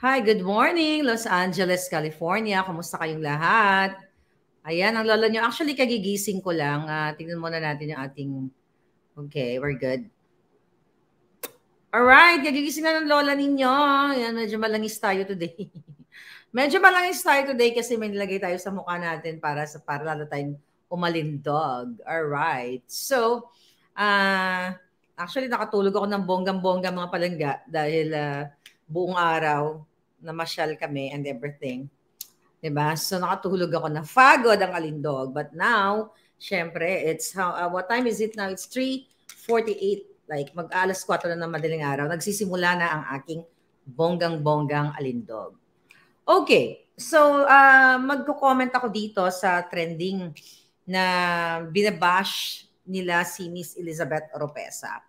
Hi, good morning, Los Angeles, California. Kumusta kayong lahat? Ayan, ang lola nyo. Actually, kagigising ko lang. Uh, tingnan muna natin yung ating... Okay, we're good. Alright, kagigising na ng lola ninyo. Ayan, medyo malangis tayo today. medyo malangis tayo today kasi may nilagay tayo sa mukha natin para sa para lalo tayong umalindog. Alright. So, uh, actually, nakatulog ako ng bonggang-bongga mga palangga dahil uh, buong araw namasyal kami and everything. ba diba? So nakatulog ako na fagod ang alindog. But now, syempre, it's how, uh, what time is it now? It's 3.48. Like mag-alas 4 na ng madaling araw. Nagsisimula na ang aking bonggang-bonggang alindog. Okay. So, uh, magko-comment ako dito sa trending na binabash nila si Miss Elizabeth Oropesa.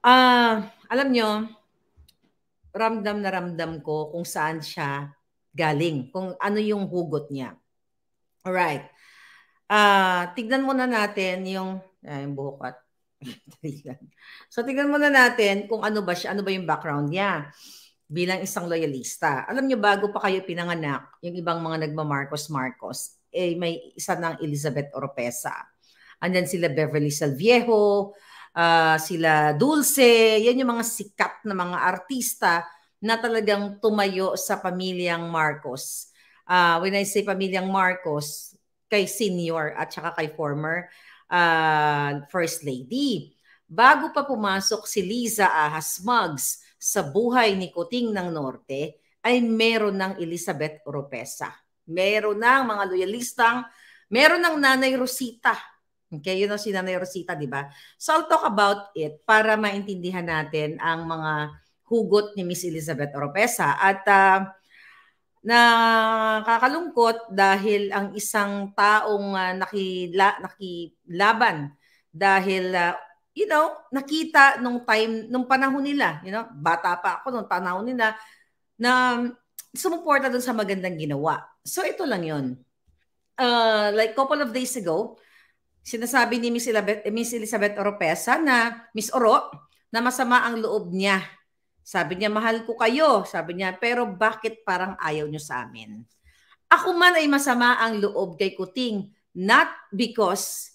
Ah, uh, alam nyo, ramdam na ramdam ko kung saan siya galing, kung ano yung hugot niya. All right. Uh, ah, tignan muna natin yung, ay, yung buhok at so tignan muna natin kung ano ba siya, ano ba yung background niya bilang isang loyalista. Alam niyo bago pa kayo pinanganak, yung ibang mga nagma-Marcos Marcos, eh may isa nang Elizabeth Oropesa. Andan sila Beverly Salviejo, uh, sila Dulce, yan yung mga sikat na mga artista na talagang tumayo sa pamilyang Marcos. Uh, when I say pamilyang Marcos, kay senior at saka kay former uh, First Lady. Bago pa pumasok si Liza Ahas Mugs sa buhay ni Kuting ng Norte, ay meron ng Elizabeth Oropesa. Meron ng mga loyalistang, meron ng Nanay Rosita Okay, yun ang si Nanay Rosita, di ba? So I'll talk about it para maintindihan natin ang mga hugot ni Miss Elizabeth Oropesa. At uh, nakakalungkot dahil ang isang taong uh, nakila, nakilaban dahil uh, you know, nakita nung time, nung panahon nila, you know, bata pa ako nung panahon nila, na sumuporta doon sa magandang ginawa. So ito lang yun. Uh, like couple of days ago, sinasabi ni Miss Elizabeth, eh, Miss Elizabeth Oropesa na Miss Oro na masama ang loob niya. Sabi niya, mahal ko kayo. Sabi niya, pero bakit parang ayaw niyo sa amin? Ako man ay masama ang loob kay Kuting. Not because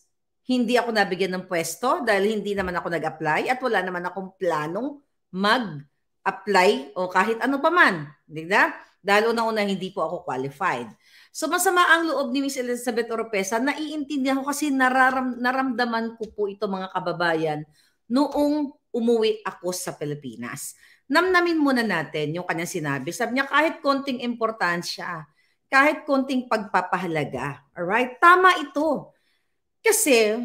hindi ako nabigyan ng pwesto dahil hindi naman ako nag-apply at wala naman akong planong mag-apply o kahit ano pa man. Di ba? Dahil unang-una hindi po ako qualified. So masama ang loob ni Miss Elizabeth Oropesa. Naiintindihan ko kasi nararam, naramdaman ko po ito mga kababayan noong umuwi ako sa Pilipinas. Namnamin muna natin yung kanyang sinabi. Sabi niya kahit konting importansya, kahit konting pagpapahalaga. Alright? Tama ito. Kasi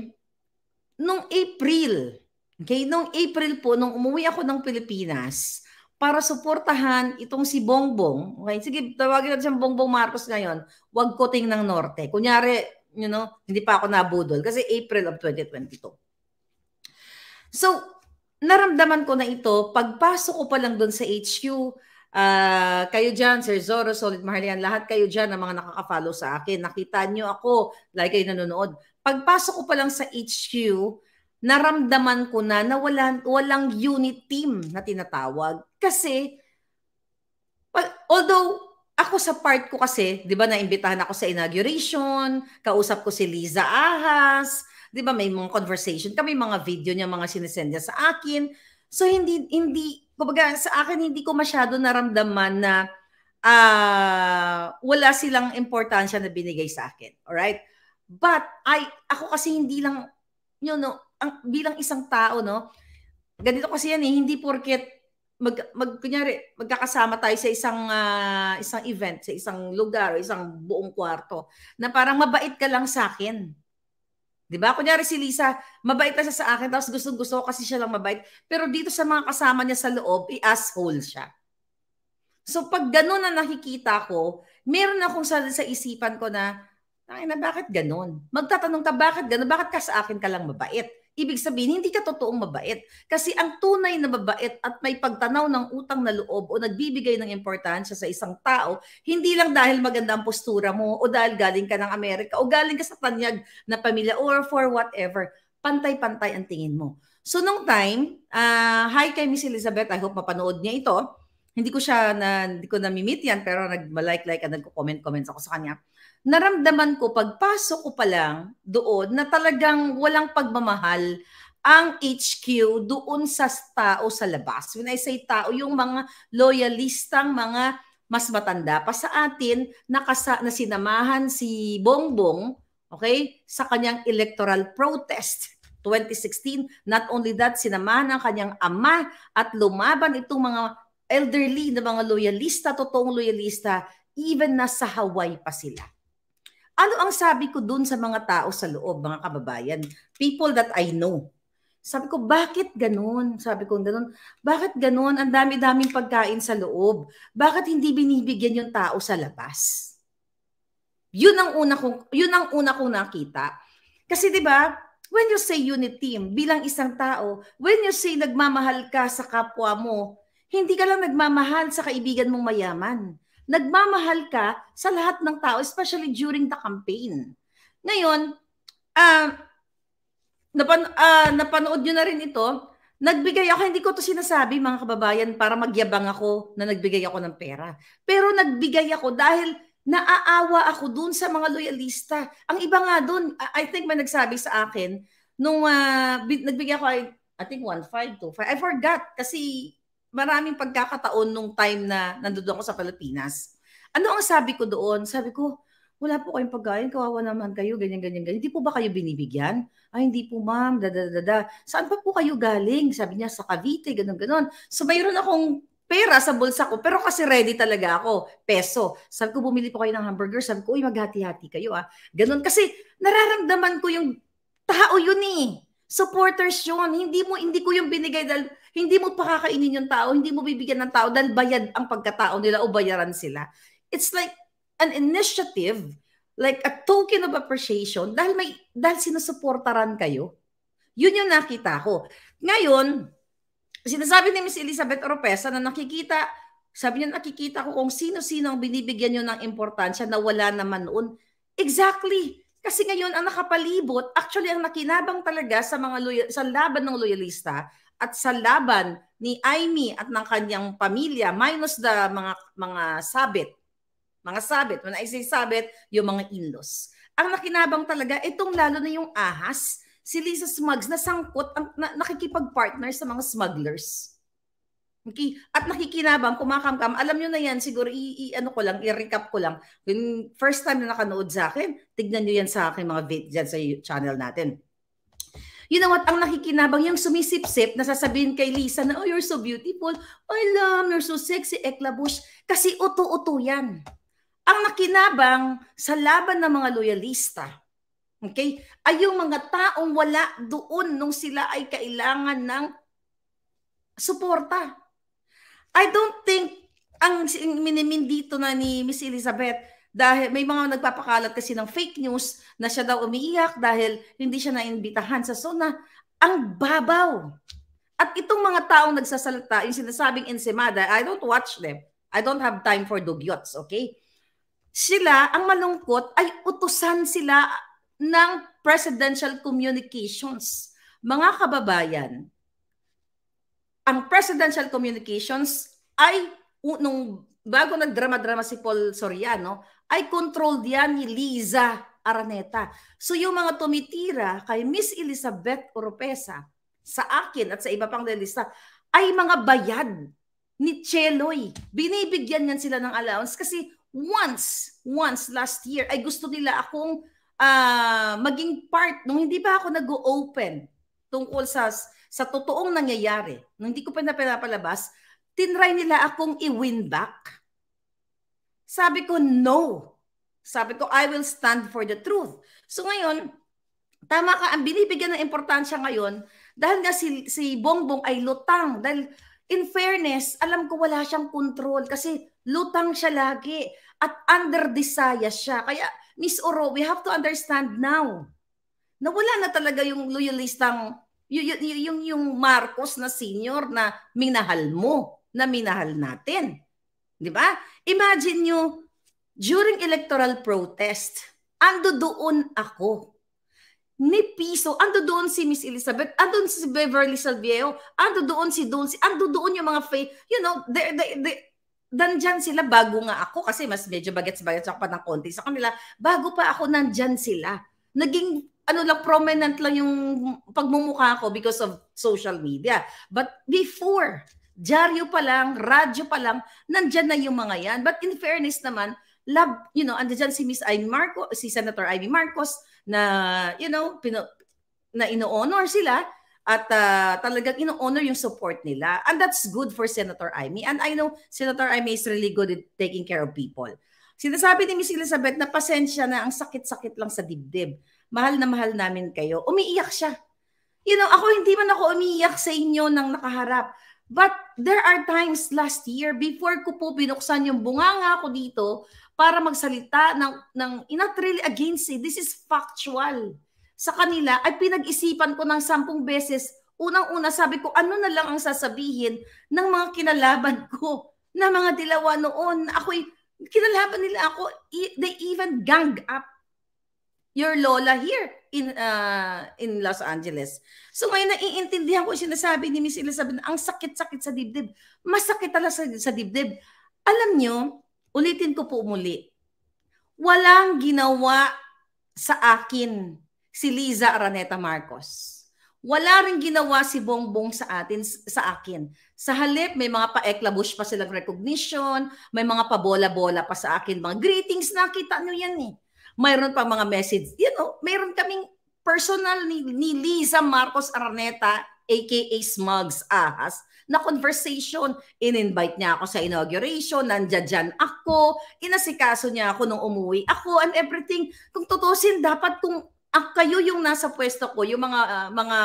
nung April, okay, nung April po, nung umuwi ako ng Pilipinas, para suportahan itong si Bongbong. Okay, sige, tawagin natin siyang Bongbong Marcos ngayon. Huwag kuting ng norte. Kunyari, you know, hindi pa ako nabudol kasi April of 2022. So, naramdaman ko na ito pagpasok ko pa lang doon sa HQ. Uh, ah, kayo dyan, Sir Zoro, Solid Mahalian, lahat kayo dyan na mga nakaka-follow sa akin. Nakita nyo ako, like kayo nanonood. Pagpasok ko pa lang sa HQ, naramdaman ko na na walang, walang unit team na tinatawag. Kasi, although ako sa part ko kasi, 'di ba, naimbitahan ako sa inauguration, kausap ko si Liza Ahas, 'di ba, may mga conversation kami, mga video niya, mga sinesend niya sa akin. So hindi hindi kumbaga sa akin hindi ko masyado naramdaman na uh, wala silang importansya na binigay sa akin. All right? But I ako kasi hindi lang you know, ang, bilang isang tao, no? Ganito kasi yan eh, hindi porket mag, mag kunyari, magkakasama tayo sa isang uh, isang event, sa isang lugar, o isang buong kwarto na parang mabait ka lang sa akin. 'Di ba? Kunyari si Lisa, mabait na siya sa akin tapos gusto-gusto ko kasi siya lang mabait. Pero dito sa mga kasama niya sa loob, i-asshole siya. So pag ganun na nakikita ko, meron akong sa, sa isipan ko na, ay na bakit ganun? Magtatanong ka, bakit ganun? Bakit ka sa akin ka lang mabait? Ibig sabihin, hindi ka totoong mabait. Kasi ang tunay na mabait at may pagtanaw ng utang na loob o nagbibigay ng importansya sa isang tao, hindi lang dahil maganda ang postura mo o dahil galing ka ng Amerika o galing ka sa tanyag na pamilya or for whatever. Pantay-pantay ang tingin mo. So nung time, uh, hi kay Miss Elizabeth, I hope mapanood niya ito. Hindi ko siya na, hindi ko na-meet yan, pero nag-like-like at nagko-comment-comments ako sa kanya naramdaman ko pagpasok ko pa lang doon na talagang walang pagmamahal ang HQ doon sa tao sa labas. When I say tao, yung mga loyalistang mga mas matanda pa sa atin nakasa, na sinamahan si Bongbong okay, sa kanyang electoral protest 2016. Not only that, sinamahan ang kanyang ama at lumaban itong mga elderly na mga loyalista, totoong loyalista, even nasa Hawaii pa sila. Ano ang sabi ko doon sa mga tao sa loob, mga kababayan? People that I know. Sabi ko, bakit ganun? Sabi ko ganun, bakit ganun? Ang dami-daming pagkain sa loob. Bakit hindi binibigyan yung tao sa labas? Yun ang una kong, yun ang una kong nakita. Kasi 'di ba, when you say unity team bilang isang tao, when you say nagmamahal ka sa kapwa mo, hindi ka lang nagmamahal sa kaibigan mong mayaman nagmamahal ka sa lahat ng tao, especially during the campaign. Ngayon, uh, ah, napan uh, ah, napanood nyo na rin ito, Nagbigay ako, hindi ko to sinasabi mga kababayan para magyabang ako na nagbigay ako ng pera. Pero nagbigay ako dahil naaawa ako dun sa mga loyalista. Ang iba nga dun, I think may nagsabi sa akin, nung uh, nagbigay ako, I, I think 1.5, 2.5, I forgot kasi maraming pagkakataon nung time na nandoon ako sa Pilipinas. Ano ang sabi ko doon? Sabi ko, wala po kayong pagkain, kawawa naman kayo, ganyan, ganyan, ganyan. Hindi po ba kayo binibigyan? Ay, hindi po ma'am, da, da, da, da. Saan pa po kayo galing? Sabi niya, sa Cavite, ganun, ganun. So, mayroon akong pera sa bulsa ko, pero kasi ready talaga ako, peso. Sabi ko, bumili po kayo ng hamburger. Sabi ko, uy, maghati-hati kayo ah. Ganun, kasi nararamdaman ko yung tao yun eh. Supporters yun. Hindi mo, hindi ko yung binigay dahil hindi mo pakakainin yung tao, hindi mo bibigyan ng tao dahil bayad ang pagkatao nila o bayaran sila. It's like an initiative, like a token of appreciation dahil may dahil sinusuportaran kayo. Yun yung nakita ko. Ngayon, sinasabi ni Miss Elizabeth Oropesa na nakikita sabi niya, nakikita ko kung sino-sino ang binibigyan niyo ng importansya na wala naman noon. Exactly. Kasi ngayon, ang nakapalibot, actually, ang nakinabang talaga sa mga loyal, sa laban ng loyalista at sa laban ni Amy at ng kanyang pamilya minus the mga mga sabit. Mga sabit. When I say sabit, yung mga in-laws. Ang nakinabang talaga, itong lalo na yung ahas, si Lisa Smugs na sangkot, ang, na, nakikipag-partner sa mga smugglers. Okay? At nakikinabang, kumakamkam. Alam nyo na yan, siguro i, ano ko lang, i-recap ko lang. When first time na nakanood sa akin, tignan nyo yan sa aking mga vid dyan sa channel natin You know Ang nakikinabang, yung sumisipsip, sasabihin kay Lisa na, oh, you're so beautiful. Oh, I love, you're so sexy, eklabush. Kasi uto-uto yan. Ang nakinabang sa laban ng mga loyalista, okay, ay yung mga taong wala doon nung sila ay kailangan ng suporta. I don't think ang minimin dito na ni Miss Elizabeth, dahil may mga nagpapakalat kasi ng fake news na siya daw umiiyak dahil hindi siya naimbitahan sa zona. Ang babaw. At itong mga taong nagsasalita, yung sinasabing ensemada, I don't watch them. I don't have time for dugyots, okay? Sila, ang malungkot, ay utusan sila ng presidential communications. Mga kababayan, ang presidential communications ay nung bago nagdrama-drama si Paul Soriano, ay controlled yan ni Liza Araneta. So yung mga tumitira kay Miss Elizabeth Oropesa sa akin at sa iba pang lista ay mga bayad ni Cheloy. Binibigyan niyan sila ng allowance kasi once, once last year ay gusto nila akong uh, maging part nung hindi pa ako nag-open tungkol sa sa totoong nangyayari. Nung hindi ko pa na pinapalabas, tinry nila akong i-win back sabi ko, no. Sabi ko, I will stand for the truth. So ngayon, tama ka, ang binibigyan ng importansya ngayon, dahil nga si, si Bongbong ay lutang. Dahil in fairness, alam ko wala siyang control kasi lutang siya lagi at under desire siya. Kaya Miss Oro, we have to understand now na wala na talaga yung loyalistang yung, yung, yung Marcos na senior na minahal mo, na minahal natin. Di ba? Imagine nyo, during electoral protest, ando doon ako. Ni Piso, ando doon si Miss Elizabeth, ando doon si Beverly Salviejo, ando doon si Dulce, ando doon yung mga fake, you know, they, they, they, nandyan sila bago nga ako kasi mas medyo bagets-bagets ako pa ng konti sa kanila. Bago pa ako nandyan sila. Naging ano lang prominent lang yung pagmumukha ko because of social media. But before, Diaryo pa lang, radyo pa lang, nandyan na yung mga yan. But in fairness naman, love, you know, andyan si Miss Ivy Marcos, si Senator Ivy Marcos na, you know, pino, na ino-honor sila at uh, talagang ino-honor yung support nila. And that's good for Senator Amy. And I know Senator Amy is really good at taking care of people. Sinasabi ni Miss Elizabeth na pasensya na ang sakit-sakit lang sa dibdib. Mahal na mahal namin kayo. Umiiyak siya. You know, ako hindi man ako umiiyak sa inyo nang nakaharap. But there are times last year, before ko po binuksan yung bunganga ko dito para magsalita ng, ng not really against it. This is factual. Sa kanila, ay pinag-isipan ko ng sampung beses. Unang-una, sabi ko, ano na lang ang sasabihin ng mga kinalaban ko na mga dilawa noon. Ako'y, kinalaban nila ako. E, they even gang up your lola here in uh, in Los Angeles. So ngayon naiintindihan ko 'yung sinasabi ni Miss Elizabeth, ang sakit-sakit sa dibdib. Masakit talaga sa, sa dibdib. Alam nyo, ulitin ko po muli. Walang ginawa sa akin si Liza Araneta Marcos. Wala rin ginawa si Bongbong sa atin sa akin. Sa halip may mga pa-eklabush pa silang recognition, may mga pabola-bola pa sa akin, mga greetings nakita niyo yan eh. Mayroon pang mga message. You know, mayroon kaming personal ni, ni Liza Marcos Araneta, aka Smugs Ahas, na conversation. In-invite niya ako sa inauguration, nandyan dyan ako, inasikaso niya ako nung umuwi ako and everything. Kung tutusin, dapat kung ah, kayo yung nasa pwesto ko, yung mga, uh, mga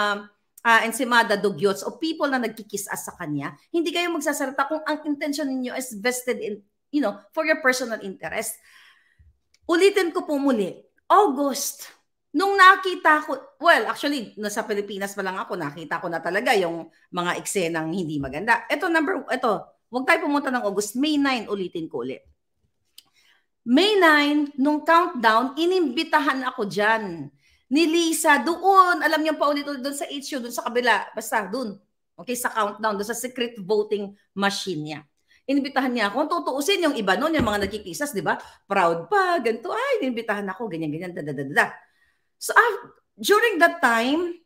uh, ensimada dugyots o people na nagkikisas sa kanya, hindi kayo magsasalita kung ang intention ninyo is vested in, you know, for your personal interest. Ulitin ko po muli, August, nung nakita ko, well, actually, nasa Pilipinas pa lang ako, nakita ko na talaga yung mga eksenang hindi maganda. Ito, number, ito, huwag tayo pumunta ng August, May 9, ulitin ko ulit. May 9, nung countdown, inimbitahan ako dyan. Ni Lisa, doon, alam niyo pa ulit doon sa HU, doon sa kabila, basta doon. Okay, sa countdown, doon sa secret voting machine niya. Inibitahan niya ako. Ang tutuusin yung iba noon, yung mga nagkikisas, di ba? Proud pa, ganito. Ay, inibitahan ako, ganyan, ganyan, dadadada. So, ah, during that time,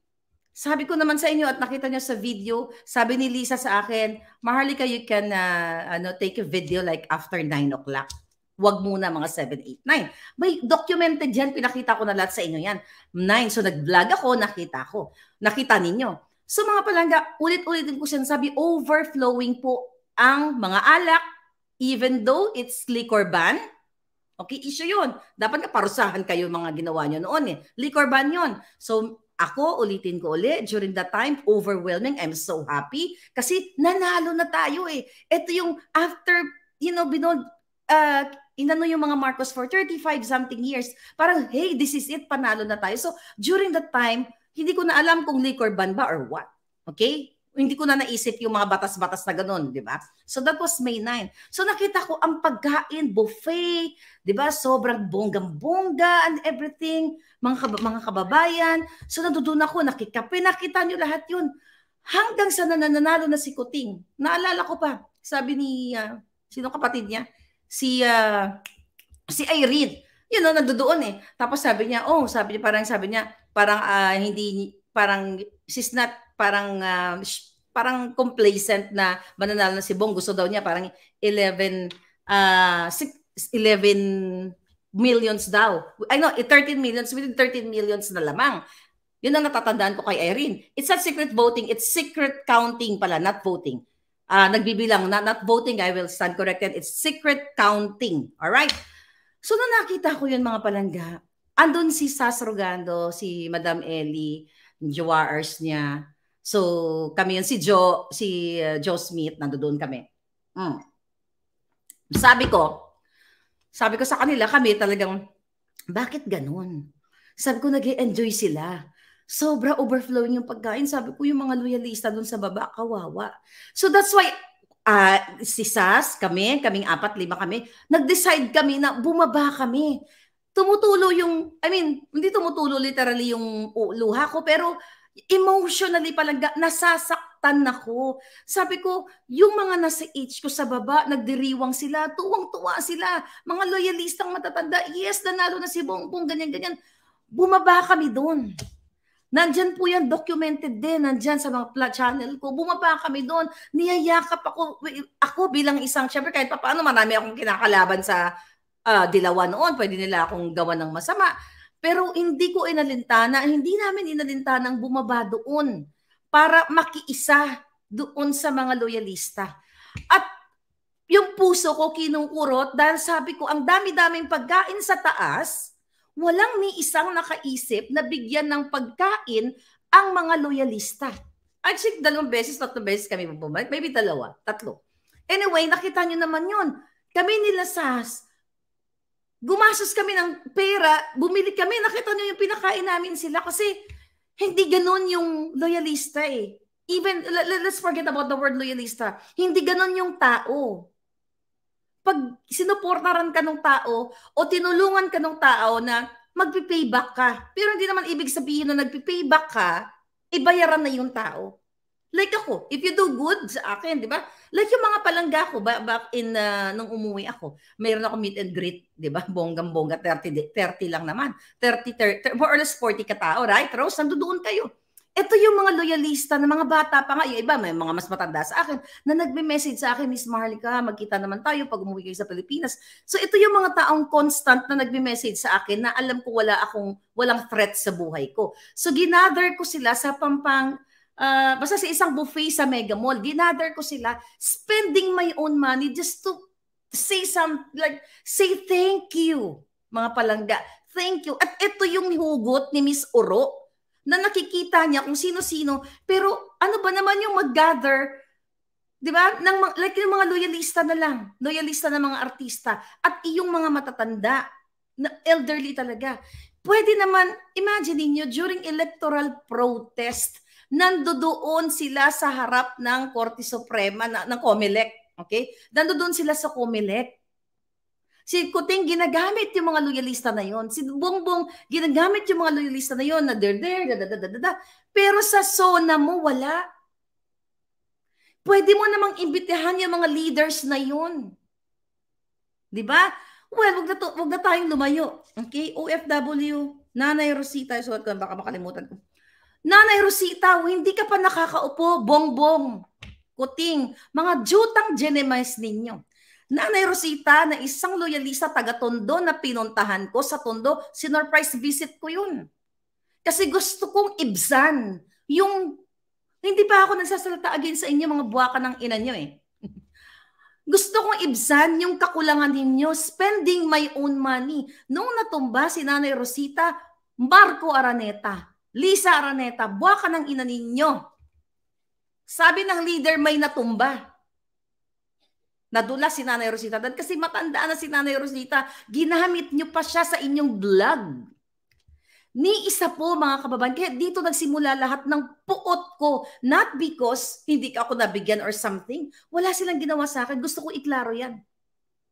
sabi ko naman sa inyo at nakita niyo sa video, sabi ni Lisa sa akin, Maharlika, you can uh, ano, take a video like after 9 o'clock. Wag muna mga 7, 8, 9. May documented yan, pinakita ko na lahat sa inyo yan. 9, so nag-vlog ako, nakita ko. Nakita ninyo. So mga palangga, ulit-ulit din ko sinasabi, overflowing po ang mga alak even though it's liquor ban. Okay, issue yun. Dapat kaparusahan kayo mga ginawa nyo noon eh. Liquor ban yun. So ako, ulitin ko ulit, during that time, overwhelming. I'm so happy kasi nanalo na tayo eh. Ito yung after, you know, binold, uh, inano yung mga Marcos for 35 something years. Parang, hey, this is it, panalo na tayo. So during that time, hindi ko na alam kung liquor ban ba or what. Okay? hindi ko na naisip yung mga batas-batas na ganun, di ba? So that was May 9. So nakita ko ang pagkain, buffet, di ba? Sobrang bonggang-bongga and everything, mga, kab- mga kababayan. So nandoon ako, nakikape, nakita nyo lahat yun. Hanggang sa nananalo na si Kuting. Naalala ko pa, sabi ni, uh, sino kapatid niya? Si, uh, si Irene. Yun, know, nandoon eh. Tapos sabi niya, oh, sabi niya, parang sabi niya, parang uh, hindi, parang she's not parang uh, parang complacent na mananalo na si Bong. Gusto daw niya parang 11 uh, 11 millions daw. I know, 13 millions, within 13 millions na lamang. Yun ang natatandaan ko kay Irene. It's not secret voting, it's secret counting pala, not voting. Uh, nagbibilang na, not voting, I will stand corrected. It's secret counting. All right? So, na nakita ko yun mga palangga, andun si Sas Rogando, si Madam Ellie, yung niya, So, kami yun, si Joe, si uh, Joe Smith, nandoon kami. Mm. Sabi ko, sabi ko sa kanila, kami talagang, bakit ganun? Sabi ko, nag enjoy sila. Sobra overflowing yung pagkain. Sabi ko, yung mga loyalista doon sa baba, kawawa. So that's why uh, si Sas, kami, kaming apat, lima kami, nag-decide kami na bumaba kami. Tumutulo yung, I mean, hindi tumutulo literally yung luha ko, pero emotionally palaga, nasasaktan ako. Sabi ko, yung mga nasa age ko sa baba, nagdiriwang sila, tuwang-tuwa sila, mga loyalistang matatanda, yes, nanalo na si Bongbong, ganyan-ganyan. Bumaba kami doon. Nandyan po yan, documented din, nandyan sa mga channel ko. Bumaba kami doon, niyayakap ako. Ako bilang isang, syempre kahit pa paano, marami akong kinakalaban sa uh, ah, dilawan noon. Pwede nila akong gawa ng masama. Pero hindi ko inalintana, hindi namin inalintana ang bumaba doon para makiisa doon sa mga loyalista. At yung puso ko kinukurot dahil sabi ko, ang dami-daming pagkain sa taas, walang ni isang nakaisip na bigyan ng pagkain ang mga loyalista. Actually, dalawang beses, tatlong beses kami bumalik. Maybe dalawa, tatlo. Anyway, nakita nyo naman yun. Kami nila SAS, gumastos kami ng pera, bumili kami, nakita niyo yung pinakain namin sila kasi hindi ganun yung loyalista eh. Even, let's forget about the word loyalista. Hindi ganun yung tao. Pag sinuportaran ka ng tao o tinulungan ka ng tao na magpipayback ka. Pero hindi naman ibig sabihin na nagpipayback ka, ibayaran na yung tao. Like ako, if you do good sa akin, di ba? Like yung mga palangga ko, back in, uh, nung umuwi ako, mayroon ako meet and greet, di ba? Bonggang-bongga, 30, 30 lang naman. 30, 30, more or less 40 katao, right? Rose, nandoon kayo. Ito yung mga loyalista na mga bata pa nga, yung iba, may mga mas matanda sa akin, na nagme-message sa akin, Miss Marlica, magkita naman tayo pag umuwi kayo sa Pilipinas. So ito yung mga taong constant na nagme-message sa akin na alam ko wala akong, walang threat sa buhay ko. So ginather ko sila sa pampang, uh, basta sa isang buffet sa Mega Mall, ginather ko sila, spending my own money just to say some, like, say thank you, mga palangga. Thank you. At ito yung hugot ni Miss Oro na nakikita niya kung sino-sino. Pero ano ba naman yung mag-gather 'di ba? Ng like yung mga loyalista na lang, loyalista na mga artista at iyong mga matatanda na elderly talaga. Pwede naman imagine niyo during electoral protest nandoon sila sa harap ng Korte Suprema na, ng COMELEC. Okay? Nandoon sila sa COMELEC. Si Kuting ginagamit yung mga loyalista na yon. Si Bongbong ginagamit yung mga loyalista na yon na der der da da da da da. Pero sa zona mo wala. Pwede mo namang imbitahan yung mga leaders na yon. 'Di ba? Well, wag na, to, wag na tayong lumayo. Okay? OFW, Nanay Rosita, so baka makalimutan ko Nanay Rosita, hindi ka pa nakakaupo, bongbong, kuting, mga jutang genemize ninyo. Nanay Rosita na isang loyalista taga Tondo na pinuntahan ko sa Tondo, sinurprise visit ko yun. Kasi gusto kong ibsan yung, hindi pa ako nagsasalita again sa inyo mga buwaka ng ina nyo eh. Gusto kong ibsan yung kakulangan ninyo, spending my own money. Nung natumba si Nanay Rosita, Marco Araneta, Lisa Araneta, buwa ka ng ina ninyo. Sabi ng leader, may natumba. Nadula si Nanay Rosita. Dan kasi matanda na si Nanay Rosita, ginamit niyo pa siya sa inyong vlog. Ni isa po mga kababayan, kaya dito nagsimula lahat ng puot ko. Not because hindi ka ako nabigyan or something. Wala silang ginawa sa akin. Gusto ko iklaro yan.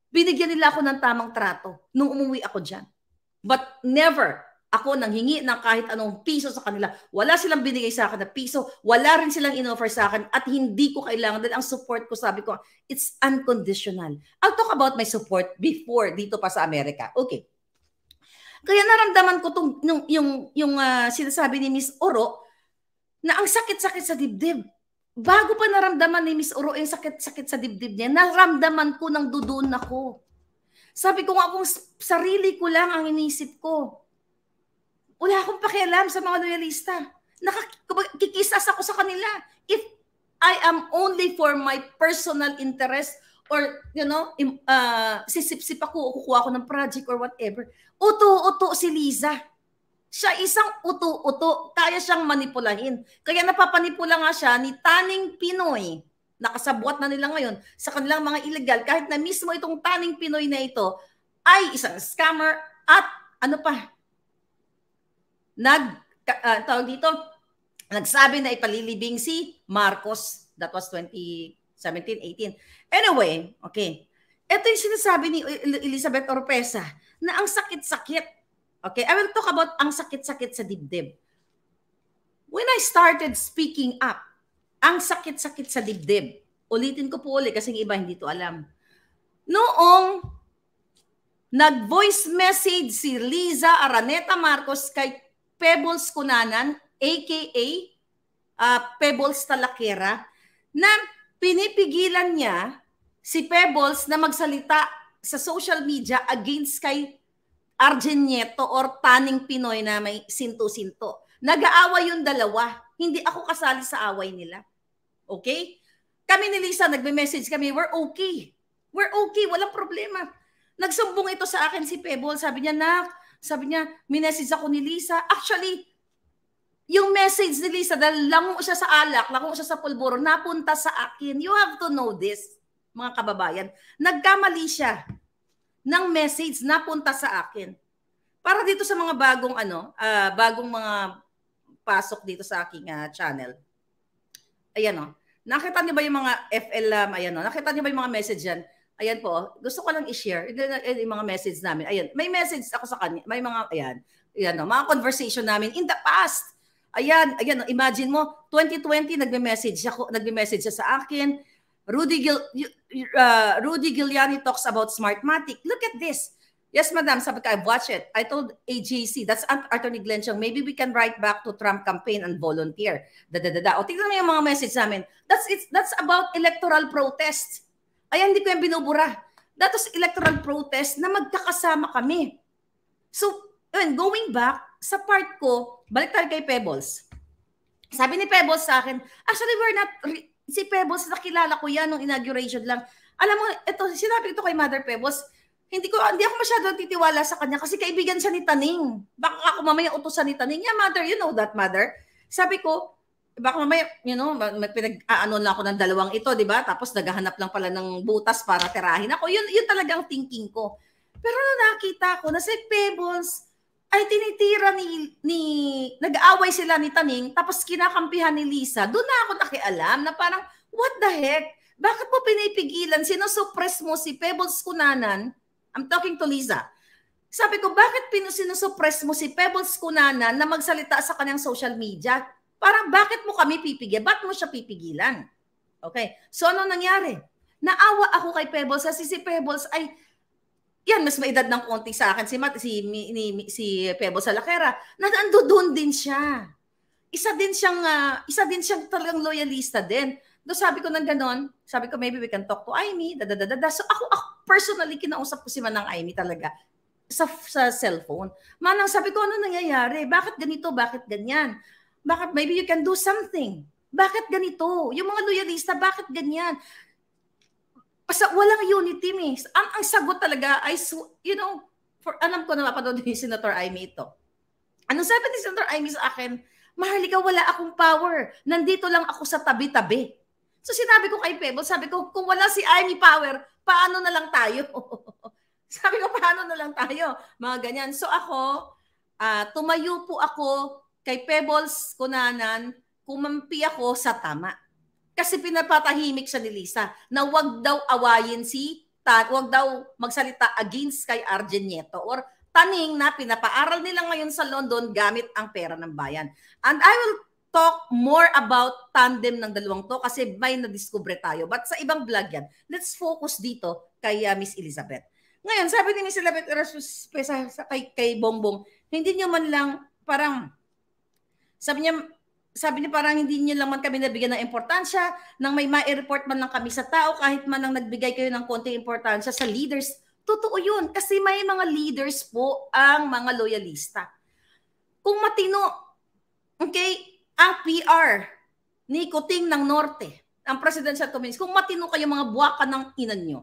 Binigyan nila ako ng tamang trato nung umuwi ako dyan. But never ako nang hingi ng kahit anong piso sa kanila. Wala silang binigay sa akin na piso. Wala rin silang inoffer sa akin at hindi ko kailangan. Dahil ang support ko, sabi ko, it's unconditional. I'll talk about my support before dito pa sa Amerika. Okay. Kaya naramdaman ko tong, yung, yung, yung uh, ah, sinasabi ni Miss Oro na ang sakit-sakit sa dibdib bago pa naramdaman ni Miss Oro yung sakit-sakit sa dibdib niya, naramdaman ko nang dudoon ako. Sabi ko nga kung sarili ko lang ang inisip ko. Wala akong pakialam sa mga loyalista. Nakakikisas ako sa kanila. If I am only for my personal interest or, you know, uh, sisipsip ako o kukuha ako ng project or whatever, uto-uto si Liza. Siya isang uto-uto. Kaya siyang manipulahin. Kaya napapanipula nga siya ni Taning Pinoy. Nakasabwat na nila ngayon sa kanilang mga illegal. Kahit na mismo itong Taning Pinoy na ito ay isang scammer at ano pa, nag uh, tawag dito nagsabi na ipalilibing si Marcos that was 2017 18 anyway okay ito yung sinasabi ni Elizabeth Orpesa na ang sakit-sakit okay i will talk about ang sakit-sakit sa dibdib when i started speaking up ang sakit-sakit sa dibdib ulitin ko po ulit kasi iba hindi to alam noong Nag-voice message si Liza Araneta Marcos kay Pebbles Kunanan, aka uh, ah, Pebbles Talakera, na pinipigilan niya si Pebbles na magsalita sa social media against kay Argenieto or Paning Pinoy na may sinto-sinto. Nag-aaway yung dalawa. Hindi ako kasali sa away nila. Okay? Kami ni Lisa, nagme-message kami, we're okay. We're okay, walang problema. Nagsumbong ito sa akin si Pebbles. Sabi niya, Nak, sabi niya, minessage ako ni Lisa. Actually, yung message ni Lisa, dahil lango siya sa alak, lango siya sa pulburo, napunta sa akin. You have to know this, mga kababayan. Nagkamali siya ng message napunta sa akin. Para dito sa mga bagong ano, uh, bagong mga pasok dito sa aking uh, channel. Ayan o. Oh. Nakita niyo ba yung mga FL, um, ayan o. Oh. Nakita niyo ba yung mga message yan? Ayan po, gusto ko lang i-share yung mga message namin. Ayan, may message ako sa kanya. May mga, ayan, ayan, no, mga conversation namin in the past. Ayan, ayan, imagine mo, 2020, nagme-message ako, nagme-message siya sa akin. Rudy, Gil, uh, Rudy Giuliani talks about Smartmatic. Look at this. Yes, madam, sabi ka, watched it. I told AJC, that's Attorney Glenn Chong, maybe we can write back to Trump campaign and volunteer. Da, da, da, da. O, tignan mo yung mga message namin. That's, it's, that's about electoral protest ay, hindi ko yung binubura. That was electoral protest na magkakasama kami. So, yun, going back, sa part ko, balik tayo kay Pebbles. Sabi ni Pebbles sa akin, actually we're not, si Pebbles, nakilala ko yan nung inauguration lang. Alam mo, ito, sinabi ko kay Mother Pebbles, hindi ko hindi ako masyado titiwala sa kanya kasi kaibigan siya ni Taning. Baka ako mamaya utusan ni Taning. Yeah, mother, you know that, mother. Sabi ko, baka mamaya, you know, pinag-aano na ako ng dalawang ito, di ba? Tapos naghahanap lang pala ng butas para tirahin ako. Yun, yun talagang thinking ko. Pero nung nakita ko na si Pebbles ay tinitira ni, ni nag-aaway sila ni Taning tapos kinakampihan ni Lisa, doon na ako nakialam na parang, what the heck? Bakit mo pinipigilan? Sinusuppress mo si Pebbles Kunanan? I'm talking to Lisa. Sabi ko, bakit sinusuppress mo si Pebbles Kunanan na magsalita sa kanyang social media? Parang bakit mo kami pipigil? Ba't mo siya pipigilan? Okay. So ano nangyari? Naawa ako kay Pebbles kasi si Pebbles ay yan, mas may edad ng konti sa akin si Matt, si, ni, ni, si Pebbles Salakera. Nando doon din siya. Isa din siyang, uh, isa din siyang talagang loyalista din. Do sabi ko nang ganon, sabi ko maybe we can talk to Amy, da da da da. So ako, ako personally kinausap ko si Manang Amy talaga sa sa cellphone. Manang sabi ko ano nangyayari? Bakit ganito? Bakit ganyan? Bakit maybe you can do something? Bakit ganito? Yung mga loyalista, bakit ganyan? Basta walang unity, miss. Ang, ang sagot talaga ay, you know, for, alam ko na mapanood ni Senator Amy ito. Ano sabi ni Senator Amy sa akin? Maharlika, wala akong power. Nandito lang ako sa tabi-tabi. So sinabi ko kay Pebble, sabi ko, kung wala si Amy power, paano na lang tayo? sabi ko, paano na lang tayo? Mga ganyan. So ako, uh, tumayo po ako kay Pebbles Kunanan, kumampi ako sa tama. Kasi pinapatahimik siya ni Lisa na wag daw awayin si Tan, wag daw magsalita against kay Arjen Nieto or taning na pinapaaral nila ngayon sa London gamit ang pera ng bayan. And I will talk more about tandem ng dalawang to kasi may na-discover tayo. But sa ibang vlog yan, let's focus dito kay uh, Miss Elizabeth. Ngayon, sabi ni Miss Elizabeth sa, kay, kay Bongbong, hindi nyo man lang parang sabi niya, sabi niya parang hindi niyo lang man kami nabigyan ng importansya nang may ma-report man lang kami sa tao kahit man lang nagbigay kayo ng konting importansya sa leaders. Totoo yun kasi may mga leaders po ang mga loyalista. Kung matino, okay, ang PR ni Kuting ng Norte, ang presidential committees, kung matino kayo mga buwaka ng inan nyo,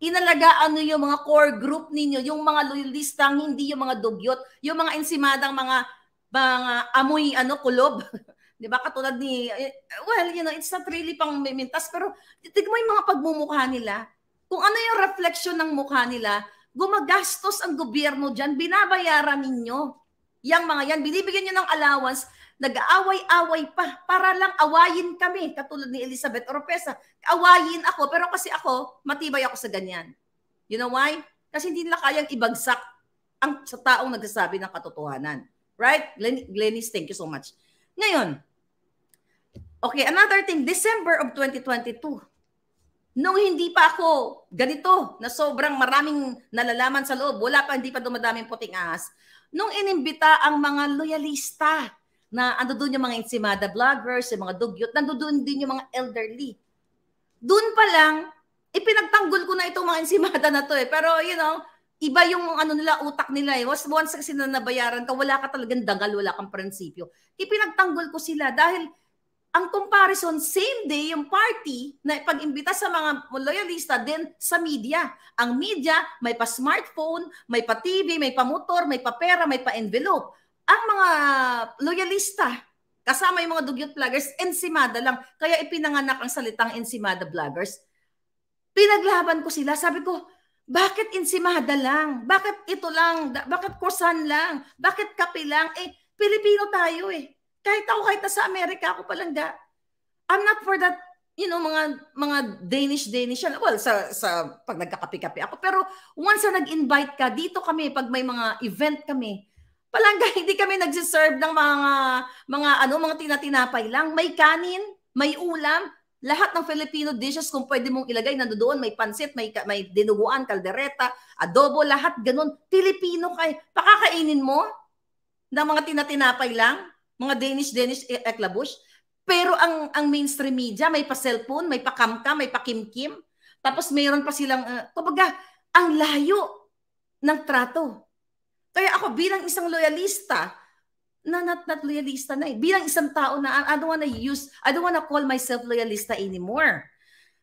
inalagaan nyo yung mga core group ninyo, yung mga loyalistang, hindi yung mga dugyot, yung mga ensimadang mga mga amoy ano kulob. 'Di ba? Katulad ni eh, well, you know, it's not really pang mintas pero titig mo 'yung mga pagmumukha nila. Kung ano 'yung reflection ng mukha nila, gumagastos ang gobyerno diyan, binabayaran ninyo. Yang mga 'yan, binibigyan niyo ng allowance, nag-aaway-away pa para lang awayin kami, katulad ni Elizabeth Oropesa. Awayin ako, pero kasi ako, matibay ako sa ganyan. You know why? Kasi hindi nila kayang ibagsak ang sa taong nagsasabi ng katotohanan. Right? Glen, Glenis, thank you so much. Ngayon, okay, another thing, December of 2022. Nung hindi pa ako ganito, na sobrang maraming nalalaman sa loob, wala pa, hindi pa dumadaming puting ahas, nung inimbita ang mga loyalista na ano doon yung mga insimada vloggers, yung mga dugyot, nandoon din yung mga elderly. Doon pa lang, ipinagtanggol ko na itong mga insimada na to eh. Pero you know, iba yung ano nila, utak nila eh. Once, once kasi na nabayaran ka, wala ka talagang dangal, wala kang prinsipyo. Ipinagtanggol ko sila dahil ang comparison, same day yung party na pag-imbita sa mga loyalista din sa media. Ang media, may pa-smartphone, may pa-TV, may pa-motor, may pa-pera, may pa-envelope. Ang mga loyalista, kasama yung mga dugyot vloggers, ensimada lang. Kaya ipinanganak ang salitang ensimada vloggers. Pinaglaban ko sila. Sabi ko, bakit insimada lang? Bakit ito lang? Bakit kursan lang? Bakit kape lang? Eh, Pilipino tayo eh. Kahit ako, kahit sa Amerika ako palang da. I'm not for that, you know, mga mga Danish Danish Well, sa sa pag nagkakape-kape ako, pero once na nag-invite ka dito kami pag may mga event kami, palangga hindi kami nagsiserve ng mga mga ano, mga tinatinapay lang, may kanin, may ulam, lahat ng Filipino dishes kung pwede mong ilagay doon may pansit, may may dinuguan, kaldereta, adobo, lahat ganun. Filipino kay pakakainin mo ng mga tinatinapay lang, mga Danish Danish eklabush. Pero ang ang mainstream media may pa cellphone, may pa kamka, may pa kimkim. Tapos mayroon pa silang uh, kumbaga ang layo ng trato. Kaya ako bilang isang loyalista, na not, not loyalista na eh. Bilang isang tao na I don't wanna use, I don't wanna call myself loyalista anymore.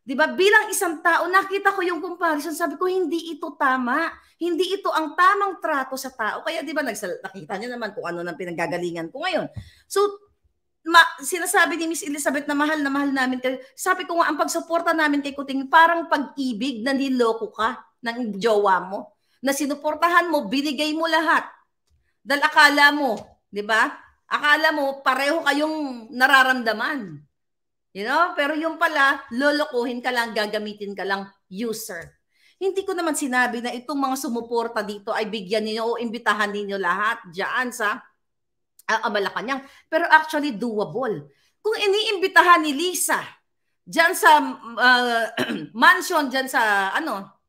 'Di ba? Bilang isang tao, nakita ko yung comparison, sabi ko hindi ito tama. Hindi ito ang tamang trato sa tao. Kaya 'di ba nagsal- nakita niyo naman kung ano nang pinanggagalingan ko ngayon. So ma- sinasabi ni Miss Elizabeth na mahal na mahal namin kayo. Sabi ko nga ang pagsuporta namin kay Kuting parang pag-ibig na niloko ka ng jowa mo na sinuportahan mo, binigay mo lahat. Dahil akala mo, 'Di ba? Akala mo pareho kayong nararamdaman. You know? Pero yung pala, lolokohin ka lang, gagamitin ka lang user. Hindi ko naman sinabi na itong mga sumuporta dito ay bigyan niyo o imbitahan niyo lahat diyan sa uh, Pero actually doable. Kung iniimbitahan ni Lisa diyan sa uh, mansion diyan sa ano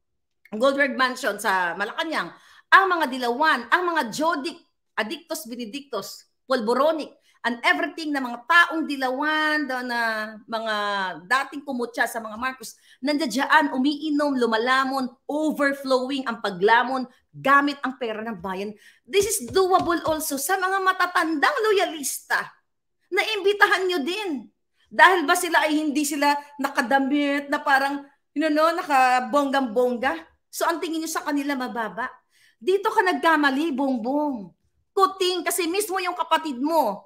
Goldberg Mansion sa Malacanang, ang mga Dilawan, ang mga Jodik Adictos Benedictos, Polboronic, and everything na mga taong dilawan daw na mga dating kumutya sa mga Marcos, nandiyan umiinom, lumalamon, overflowing ang paglamon gamit ang pera ng bayan. This is doable also sa mga matatandang loyalista na imbitahan nyo din. Dahil ba sila ay hindi sila nakadamit na parang, you know, nakabonggang-bongga? So ang tingin nyo sa kanila mababa. Dito ka nagkamali, bongbong kuting kasi mismo yung kapatid mo.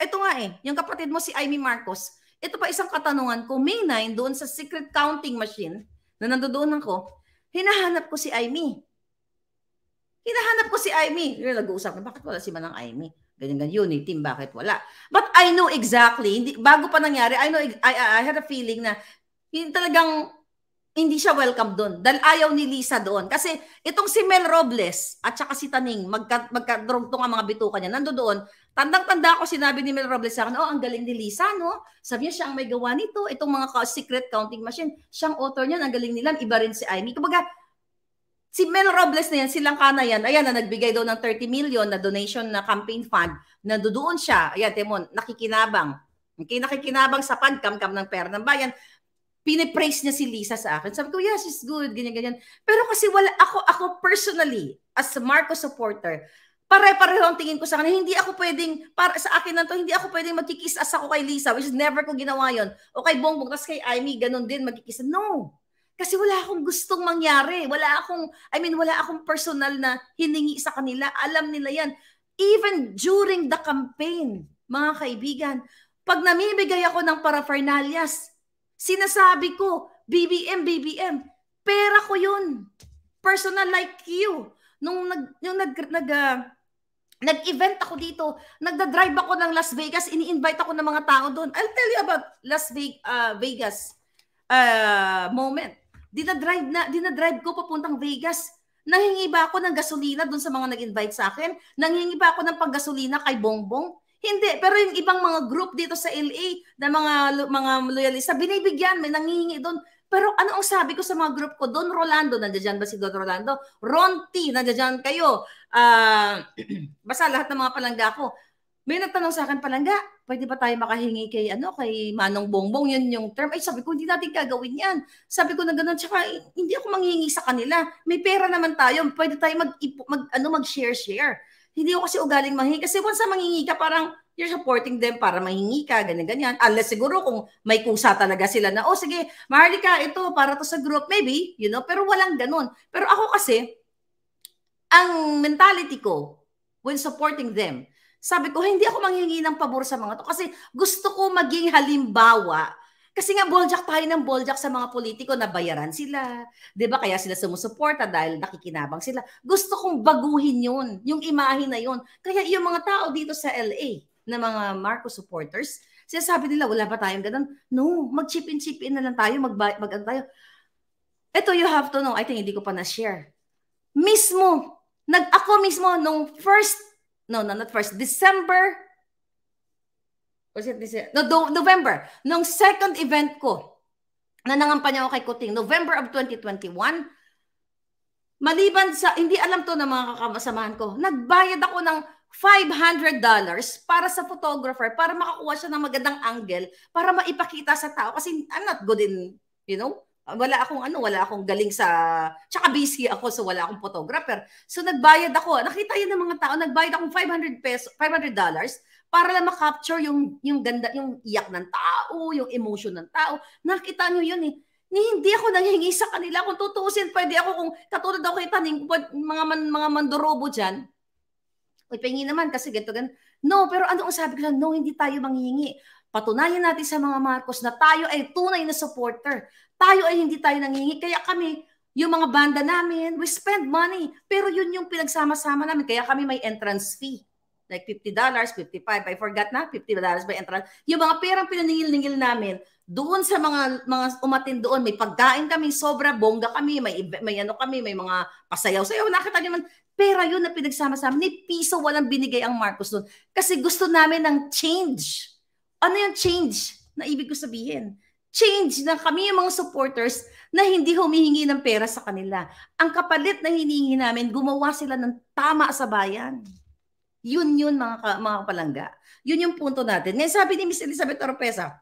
Ito nga eh, yung kapatid mo si Amy Marcos. Ito pa isang katanungan ko, May 9 doon sa secret counting machine na nandoon ako, hinahanap ko si Amy. Hinahanap ko si Amy. Nag-uusap na, bakit wala si Manang Amy? Ganyan, ganyan, unity eh, team, bakit wala? But I know exactly, hindi, bago pa nangyari, I know, I, I, I had a feeling na, hindi talagang hindi siya welcome doon. Dahil ayaw ni Lisa doon. Kasi itong si Mel Robles at saka si Taning, magka, magkadrugtong ang mga bituka niya, nando doon. Tandang-tanda ako sinabi ni Mel Robles sa akin, oh, ang galing ni Lisa, no? Sabi niya, siya ang may gawa nito. Itong mga secret counting machine, siyang author niya, ang galing nila. Iba rin si Amy. Kumbaga, si Mel Robles na yan, silang kana yan, ayan na nagbigay daw ng 30 million na donation na campaign fund, nandoon siya, ayan, Timon, nakikinabang. Okay, nakikinabang sa pagkamkam ng pera ng bayan pinipraise niya si Lisa sa akin. Sabi ko, yes, it's good, ganyan-ganyan. Pero kasi wala, ako, ako personally, as a Marcos supporter, pare-pareho ang tingin ko sa kanya. Hindi ako pwedeng, para sa akin na to, hindi ako pwedeng magkikiss as ako kay Lisa, which is never ko ginawa yon. O kay Bongbong, tapos kay Amy, ganun din magkikiss. No! Kasi wala akong gustong mangyari. Wala akong, I mean, wala akong personal na hiningi sa kanila. Alam nila yan. Even during the campaign, mga kaibigan, pag namibigay ako ng paraphernalias, Sinasabi ko, BBM, BBM, pera ko yun. Personal like you. Nung nag, yung nag, nag, uh, nag-event ako dito, nagda-drive ako ng Las Vegas, ini-invite ako ng mga tao doon. I'll tell you about Las ah, Vegas, uh, ah, Vegas uh, moment. Dinadrive na, dinadrive ko papuntang Vegas. Nanghingi ba ako ng gasolina doon sa mga nag-invite sa akin? Nanghingi ba ako ng paggasolina kay Bongbong? Hindi, pero yung ibang mga group dito sa LA na mga mga loyalista, binibigyan, may nangihingi doon. Pero ano ang sabi ko sa mga group ko? Don Rolando, nandiyan ba si Don Rolando? Ron T, nandiyan kayo. Uh, basta lahat ng mga palangga ko. May nagtanong sa akin, palangga, pwede ba tayo makahingi kay, ano, kay Manong Bongbong? Yun yung term. Ay, sabi ko, hindi natin gagawin yan. Sabi ko na ganun. Tsaka, hindi ako manghingi sa kanila. May pera naman tayo. Pwede tayo mag, mag, ano, mag-share-share. Hindi ako kasi ugaling manghingi. Kasi once na mangingi ka, parang you're supporting them para manghingi ka, ganyan-ganyan. Unless siguro kung may kusa talaga sila na, oh sige, Maharlika, ito para to sa group. Maybe, you know, pero walang ganun. Pero ako kasi, ang mentality ko when supporting them, sabi ko, hindi ako manghingi ng pabor sa mga to kasi gusto ko maging halimbawa kasi nga boljak tayo ng boljak sa mga politiko na bayaran sila. 'Di ba? Kaya sila sumusuporta dahil nakikinabang sila. Gusto kong baguhin 'yun, yung imahe na 'yun. Kaya yung mga tao dito sa LA na mga Marcos supporters, sabi nila wala pa tayong ganun? No, mag chipin in na lang tayo, mag mag ano tayo. Ito you have to know, I think hindi ko pa na-share. Mismo, nag ako mismo nung first no, no, not first, December Was it this No, do- November. Nung second event ko, na nanangampanya ako kay Kuting, November of 2021, maliban sa, hindi alam to ng mga kakamasamahan ko, nagbayad ako ng $500 para sa photographer, para makakuha siya ng magandang angle, para maipakita sa tao. Kasi I'm not good in, you know, wala akong ano, wala akong galing sa, tsaka busy ako, so wala akong photographer. So nagbayad ako. Nakita yun ng mga tao, nagbayad akong 500 pesos, $500 para lang ma-capture yung, yung ganda, yung iyak ng tao, yung emotion ng tao. Nakita niyo yun eh. Ni hindi ako nanghingi sa kanila. Kung tutusin, pwede ako kung katulad ako kay Taning, mga, man, mga mandorobo diyan. uy, pahingi naman kasi ganito, ganito. No, pero ano ang sabi ko lang, no, hindi tayo manghingi. Patunayan natin sa mga Marcos na tayo ay tunay na supporter. Tayo ay hindi tayo nanghingi. Kaya kami, yung mga banda namin, we spend money. Pero yun yung pinagsama-sama namin. Kaya kami may entrance fee like $50, dollars, $55, I forgot na, $50 dollars by entrance. Yung mga perang pinaningil-ningil namin, doon sa mga mga umatin doon, may pagkain kami, sobra bongga kami, may may ano kami, may mga pasayaw Sayo Nakita niyo man, pera yun na pinagsama sa amin. Ni piso walang binigay ang Marcos doon. Kasi gusto namin ng change. Ano yung change na ibig ko sabihin? Change na kami yung mga supporters na hindi humihingi ng pera sa kanila. Ang kapalit na hinihingi namin, gumawa sila ng tama sa bayan. Yun yun mga, ka, mga palangga. Yun yung punto natin. Ngayon sabi ni Miss Elizabeth Oropesa,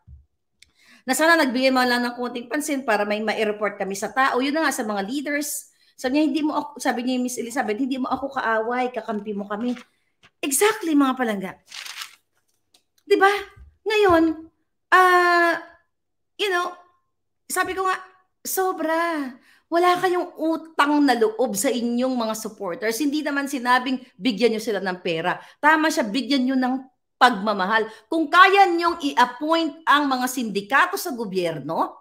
na sana nagbigay mo lang ng konting pansin para may ma-report kami sa tao. Yun na nga sa mga leaders. Sabi niya, hindi mo ako, sabi niya Miss Elizabeth, hindi mo ako kaaway, kakampi mo kami. Exactly mga palangga. 'Di ba? Ngayon, ah uh, you know, sabi ko nga sobra wala kayong utang na loob sa inyong mga supporters. Hindi naman sinabing bigyan nyo sila ng pera. Tama siya, bigyan nyo ng pagmamahal. Kung kaya niyong i-appoint ang mga sindikato sa gobyerno,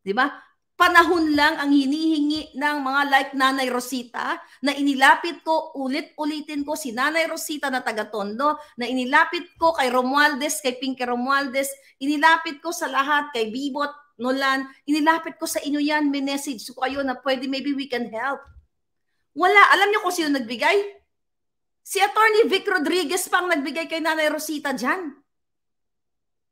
di ba? Panahon lang ang hinihingi ng mga like Nanay Rosita na inilapit ko, ulit-ulitin ko si Nanay Rosita na taga-Tondo, na inilapit ko kay Romualdez, kay Pinky Romualdez, inilapit ko sa lahat, kay Bibot, Nolan, inilapit ko sa inyo yan, may message ko kayo na pwede maybe we can help. Wala. Alam niyo kung sino nagbigay? Si Attorney Vic Rodriguez pang nagbigay kay Nanay Rosita dyan.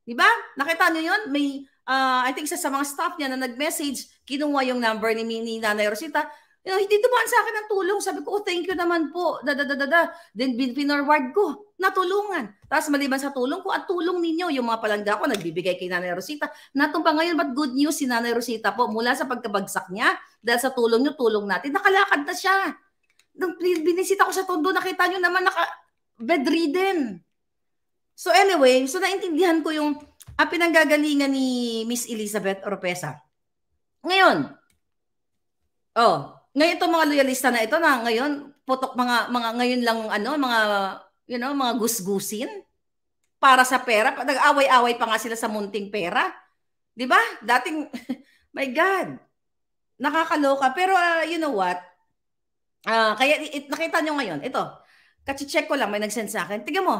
Di ba? Nakita niyo yun? May, uh, I think isa sa mga staff niya na nag-message, kinuha yung number ni, ni Nanay Rosita. You eh, know, hindi dumaan sa akin ng tulong. Sabi ko, oh, thank you naman po. Da, da, da, da, da. Then, pinorward ko. Natulungan. Tapos, maliban sa tulong ko, at tulong ninyo, yung mga palangga ko, nagbibigay kay Nanay Rosita. Natumpa ngayon, but good news si Nanay Rosita po. Mula sa pagkabagsak niya, dahil sa tulong niyo, tulong natin. Nakalakad na siya. Nung binisita ko sa tondo, nakita niyo naman, naka bedridden. So anyway, so naintindihan ko yung ah, pinanggagalingan ni Miss Elizabeth Oropesa. Ngayon, oh, ngayon itong mga loyalista na ito na ngayon putok mga mga ngayon lang ano mga you know mga gusgusin para sa pera nag-away-away pa nga sila sa munting pera 'di ba dating my god nakakaloka pero uh, you know what uh, kaya it, nakita nyo ngayon ito kachi-check ko lang may nag-send sa akin tingnan mo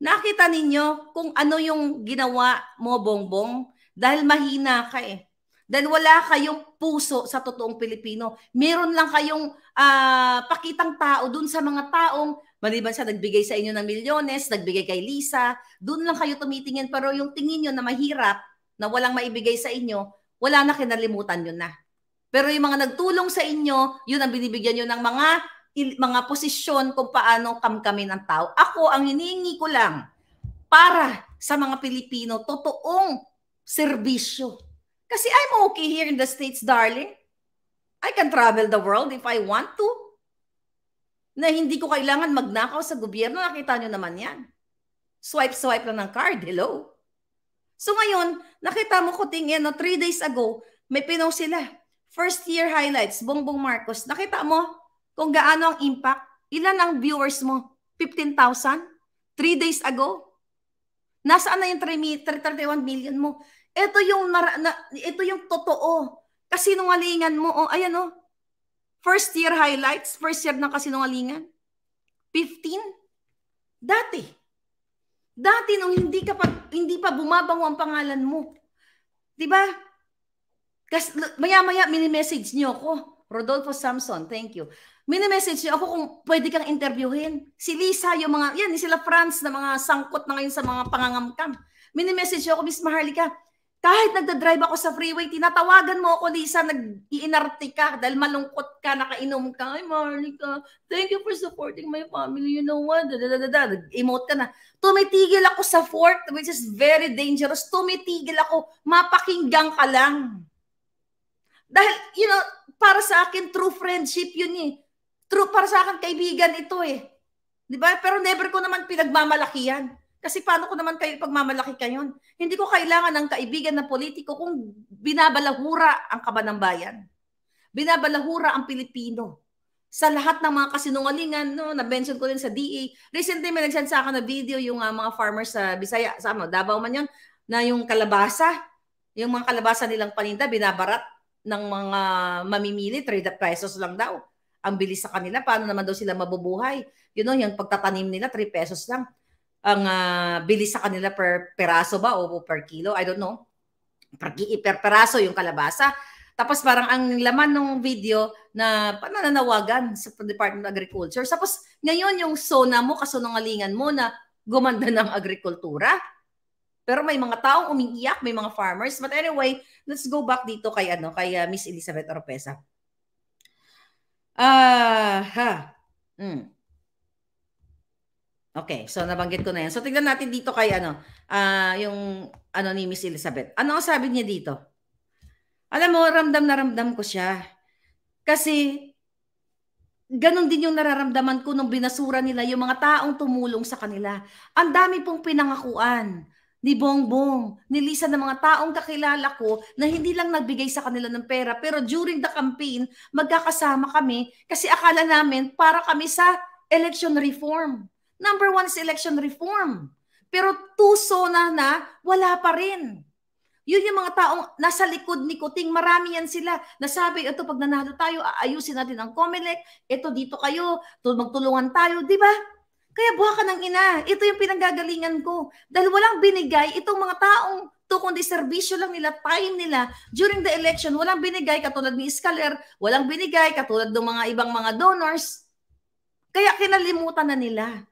nakita ninyo kung ano yung ginawa mo bongbong dahil mahina ka eh dahil wala kayong puso sa totoong Pilipino. Meron lang kayong uh, pakitang tao dun sa mga taong maliban sa nagbigay sa inyo ng milyones, nagbigay kay Lisa, dun lang kayo tumitingin pero yung tingin nyo na mahirap, na walang maibigay sa inyo, wala na kinalimutan yun na. Pero yung mga nagtulong sa inyo, yun ang binibigyan nyo ng mga mga posisyon kung paano kamkamin ng tao. Ako, ang hinihingi ko lang para sa mga Pilipino, totoong serbisyo kasi I'm okay here in the States, darling. I can travel the world if I want to. Na hindi ko kailangan magnakaw sa gobyerno. Nakita nyo naman yan. Swipe-swipe lang ng card. Hello? So ngayon, nakita mo ko tingin, no, three days ago, may pinong sila. First year highlights, Bongbong Marcos. Nakita mo kung gaano ang impact? Ilan ang viewers mo? 15,000? Three days ago? Nasaan na yung 31 million mo? Ito yung na, na, ito yung totoo. Kasi Kasinungalingan mo, oh, ayan oh. First year highlights, first year ng kasinungalingan. 15 dati. Dati nung hindi ka pa hindi pa bumabango ang pangalan mo. 'Di ba? Kasi maya-maya mini-message niyo ako. Rodolfo Samson, thank you. Mini-message niyo ako kung pwede kang interviewin. Si Lisa, yung mga, yan, sila France na mga sangkot na ngayon sa mga pangangamkam. Mini-message niyo ako, Miss Maharlika, kahit nagda-drive ako sa freeway, tinatawagan mo ako, Lisa, nag-iinarte ka dahil malungkot ka, nakainom ka. Ay, Marlica, thank you for supporting my family. You know what? Da-da-da-da. emote ka na. Tumitigil ako sa fort, which is very dangerous. Tumitigil ako. Mapakinggan ka lang. Dahil, you know, para sa akin, true friendship yun eh. True, para sa akin, kaibigan ito eh. Di ba? Pero never ko naman pinagmamalaki yan. Kasi paano ko naman kayo pagmamalaki kayo? Hindi ko kailangan ng kaibigan na politiko kung binabalahura ang kaba ng bayan. Binabalahura ang Pilipino. Sa lahat ng mga kasinungalingan, no, na-mention ko din sa DA. E. Recently, may nagsend sa akin na video yung uh, mga farmers sa Bisaya, sa ano, Davao man yon na yung kalabasa, yung mga kalabasa nilang paninda, binabarat ng mga mamimili, 30 pesos lang daw. Ang bilis sa kanila, paano naman daw sila mabubuhay? You know, yung pagtatanim nila, 3 pesos lang ang uh, bilis sa kanila per peraso ba o per kilo, I don't know. Per, per peraso yung kalabasa. Tapos parang ang laman ng video na pananawagan sa Department of Agriculture. Tapos ngayon yung sona mo, kasunungalingan mo na gumanda ng agrikultura. Pero may mga taong umiiyak, may mga farmers. But anyway, let's go back dito kay ano, kay uh, Miss Elizabeth Oropesa. Ah, uh, ha. Mm. Okay, so nabanggit ko na yan. So tignan natin dito kay ano, uh, yung ano ni Miss Elizabeth. Ano ang sabi niya dito? Alam mo, ramdam na ramdam ko siya. Kasi ganun din yung nararamdaman ko nung binasura nila yung mga taong tumulong sa kanila. Ang dami pong pinangakuan ni Bongbong, ni Lisa ng mga taong kakilala ko na hindi lang nagbigay sa kanila ng pera pero during the campaign magkakasama kami kasi akala namin para kami sa election reform. Number one is election reform. Pero tuso na na, wala pa rin. Yun yung mga taong nasa likod ni Kuting, marami yan sila. Nasabi, ito pag nanalo tayo, aayusin natin ang COMELEC, ito dito kayo, magtulungan tayo, di ba? Kaya buha ka ng ina. Ito yung pinanggagalingan ko. Dahil walang binigay itong mga taong to, kundi serbisyo lang nila, time nila during the election. Walang binigay katulad ni Scaler, walang binigay katulad ng mga ibang mga donors. Kaya kinalimutan na nila.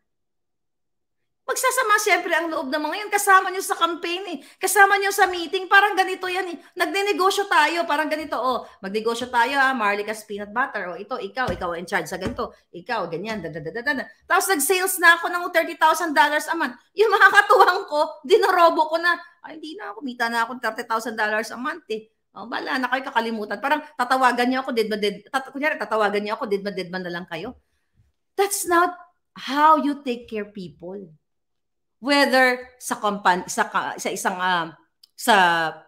Magsasama siyempre ang loob ng mga yun. Kasama nyo sa campaign eh. Kasama nyo sa meeting. Parang ganito yan eh. Nagninegosyo tayo. Parang ganito oh. Magnegosyo tayo ha. Ah, Marlicas peanut butter. O oh, ito, ikaw. Ikaw in charge sa ganito. Ikaw, ganyan. Dadadadada. Tapos nag-sales na ako ng $30,000 a month. Yung mga katuwang ko, dinorobo ko na. Ay, hindi na. Kumita na ako $30,000 a month eh. Oh, bala na kayo kakalimutan. Parang tatawagan niyo ako, dead ba dead. Tat, kunyari, tatawagan niyo ako, dead ba dead man na lang kayo. That's not how you take care people whether sa kompan sa sa isang uh, sa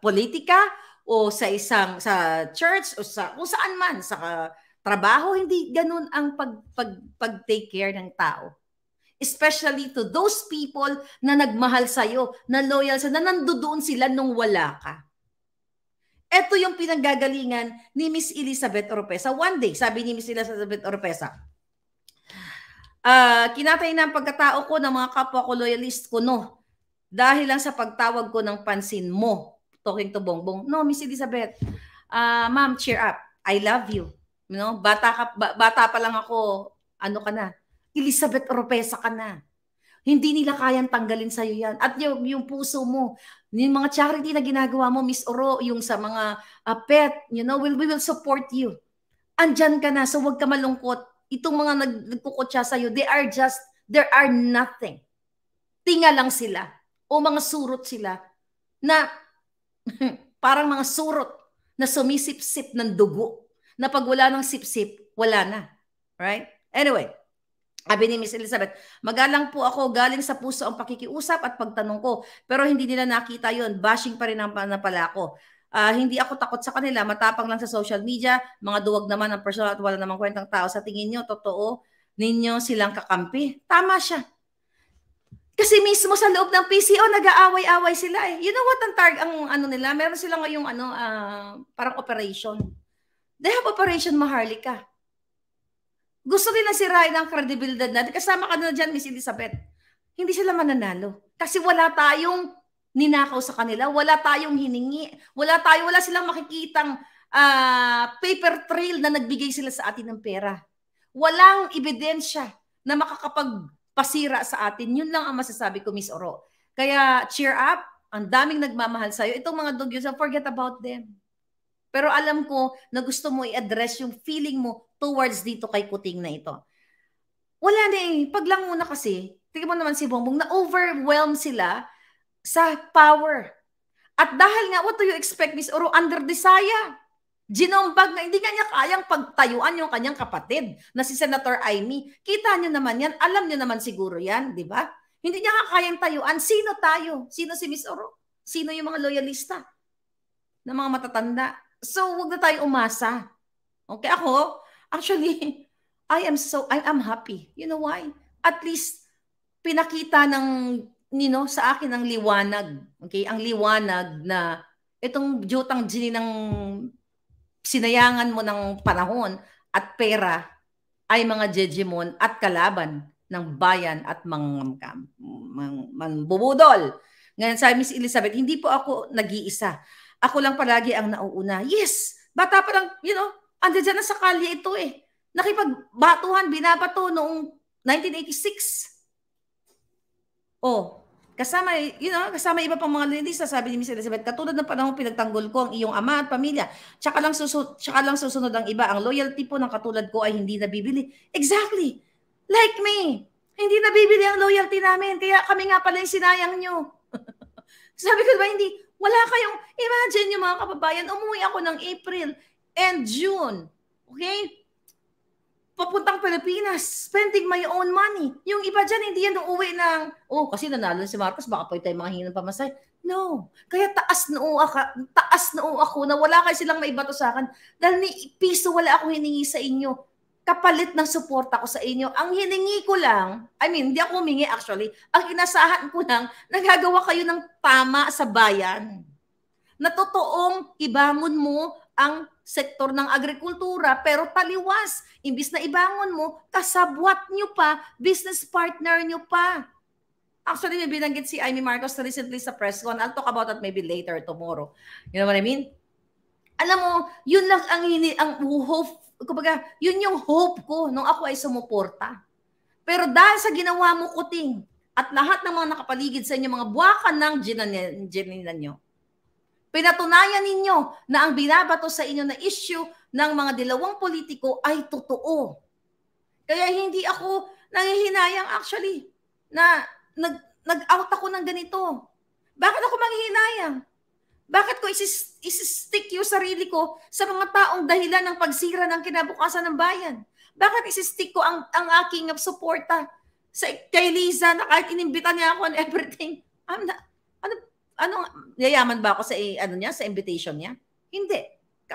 politika o sa isang sa church o sa kung saan man sa uh, trabaho hindi ganun ang pag pag, pag take care ng tao especially to those people na nagmahal sa iyo na loyal sa na nandoon sila nung wala ka ito yung pinanggagalingan ni Miss Elizabeth Oropesa. One day, sabi ni Miss Elizabeth Oropesa, Uh, kinatay na ang pagkatao ko ng mga kapwa ko loyalist ko, no? Dahil lang sa pagtawag ko ng pansin mo. Talking to Bongbong. No, Miss Elizabeth. Uh, Ma'am, cheer up. I love you. You know, bata, ka, ba, bata pa lang ako. Ano ka na? Elizabeth Oropesa ka na. Hindi nila kayang tanggalin sa'yo yan. At yung, yung puso mo, yung mga charity na ginagawa mo, Miss Oro, yung sa mga uh, pet, you know, we'll, we will support you. Andyan ka na, so huwag ka malungkot itong mga nag, nagkukutsa iyo, they are just, there are nothing. Tinga lang sila. O mga surot sila na parang mga surot na sumisip-sip ng dugo. Na pag wala ng sip-sip, wala na. Right? Anyway, sabi ni Miss Elizabeth, magalang po ako, galing sa puso ang pakikiusap at pagtanong ko. Pero hindi nila nakita yon Bashing pa rin ang pala ako. Uh, hindi ako takot sa kanila, matapang lang sa social media, mga duwag naman ang personal at wala namang kwentang tao. Sa tingin nyo, totoo ninyo silang kakampi? Tama siya. Kasi mismo sa loob ng PCO, nag-aaway-away sila eh. You know what ang targ ang ano nila? Meron sila ngayong ano, uh, parang operation. They have Operation Maharlika. Gusto rin na sirain ang credibility natin. Kasama ka na dyan, Miss Elizabeth. Hindi sila mananalo. Kasi wala tayong ninakaw sa kanila. Wala tayong hiningi. Wala tayo, wala silang makikitang uh, paper trail na nagbigay sila sa atin ng pera. Walang ebidensya na makakapagpasira sa atin. Yun lang ang masasabi ko, Miss Oro. Kaya cheer up. Ang daming nagmamahal sa'yo. Itong mga dugyos, forget about them. Pero alam ko na gusto mo i-address yung feeling mo towards dito kay Kuting na ito. Wala na eh. Paglang muna kasi, tingin mo naman si Bongbong, na-overwhelm sila sa power. At dahil nga, what do you expect, Miss Oro? Under desire. Ginombag na hindi nga niya kayang pagtayuan yung kanyang kapatid na si Senator Amy. Kita niyo naman yan, alam niyo naman siguro yan, di ba? Hindi niya kayang tayuan. Sino tayo? Sino si Miss Oro? Sino yung mga loyalista? Na mga matatanda. So, wag na tayo umasa. Okay, ako, actually, I am so, I am happy. You know why? At least, pinakita ng you know, sa akin ang liwanag. Okay? Ang liwanag na itong jutang gini ng sinayangan mo ng panahon at pera ay mga jejemon at kalaban ng bayan at mangmamkam, mang, mangbubudol. Ngayon sa Miss Elizabeth, hindi po ako nag-iisa. Ako lang palagi ang nauuna. Yes! Bata pa lang, you know, andyan dyan na sa kalye ito eh. Nakipagbatuhan, binabato noong 1986. Oh, Kasama, you know, kasama iba pang mga lindista, sabi ni Miss Elizabeth, katulad ng panahon pinagtanggol ko ang iyong ama at pamilya, tsaka lang, susunod, tsaka lang susunod ang iba. Ang loyalty po ng katulad ko ay hindi nabibili. Exactly. Like me. Hindi nabibili ang loyalty namin. Kaya kami nga pala yung sinayang nyo. sabi ko ba, diba, hindi, wala kayong, imagine yung mga kababayan, umuwi ako ng April and June. Okay? papuntang Pilipinas, spending my own money. Yung iba dyan, hindi yan uuwi ng, oh, kasi nanalo si Marcos, baka pwede tayong mga hinang pamasay. No. Kaya taas na oo ako, taas na oo ako na wala kayo silang maibato sa akin dahil ni piso wala ako hiningi sa inyo. Kapalit ng suporta ko sa inyo. Ang hiningi ko lang, I mean, hindi ako humingi actually, ang inasahan ko lang, nagagawa kayo ng tama sa bayan. Na totoong ibangon mo ang sektor ng agrikultura pero taliwas. Imbis na ibangon mo, kasabwat nyo pa, business partner nyo pa. Actually, may binanggit si Amy Marcos recently sa press con. I'll talk about that maybe later tomorrow. You know what I mean? Alam mo, yun lang ang, hini, ang hope, kumbaga, yun yung hope ko nung ako ay sumuporta. Pero dahil sa ginawa mo kuting at lahat ng mga nakapaligid sa inyo, mga buwakan ng ginanan, ginanan nyo, Pinatunayan ninyo na ang binabato sa inyo na issue ng mga dilawang politiko ay totoo. Kaya hindi ako nangihinayang actually na nag, nag-out ako ng ganito. Bakit ako manghihinayang? Bakit ko isis, isistick yung sarili ko sa mga taong dahilan ng pagsira ng kinabukasan ng bayan? Bakit isistick ko ang, ang aking suporta sa, kay Liza na kahit inimbita niya ako on everything? I'm not, anong yayaman ba ako sa eh, ano niya, sa invitation niya? Hindi.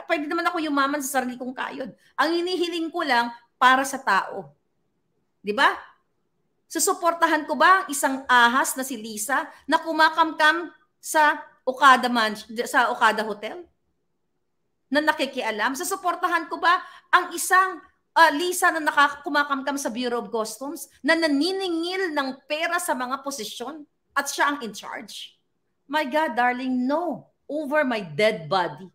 Pwede naman ako yumaman sa sarili kong kayod. Ang hinihiling ko lang para sa tao. 'Di ba? Susuportahan ko ba ang isang ahas na si Lisa na kumakamkam sa Okada Man sa Okada Hotel? Na nakikialam, susuportahan ko ba ang isang uh, Lisa na nakakumakamkam sa Bureau of Customs na naniningil ng pera sa mga posisyon at siya ang in charge? My God, darling, no. Over my dead body.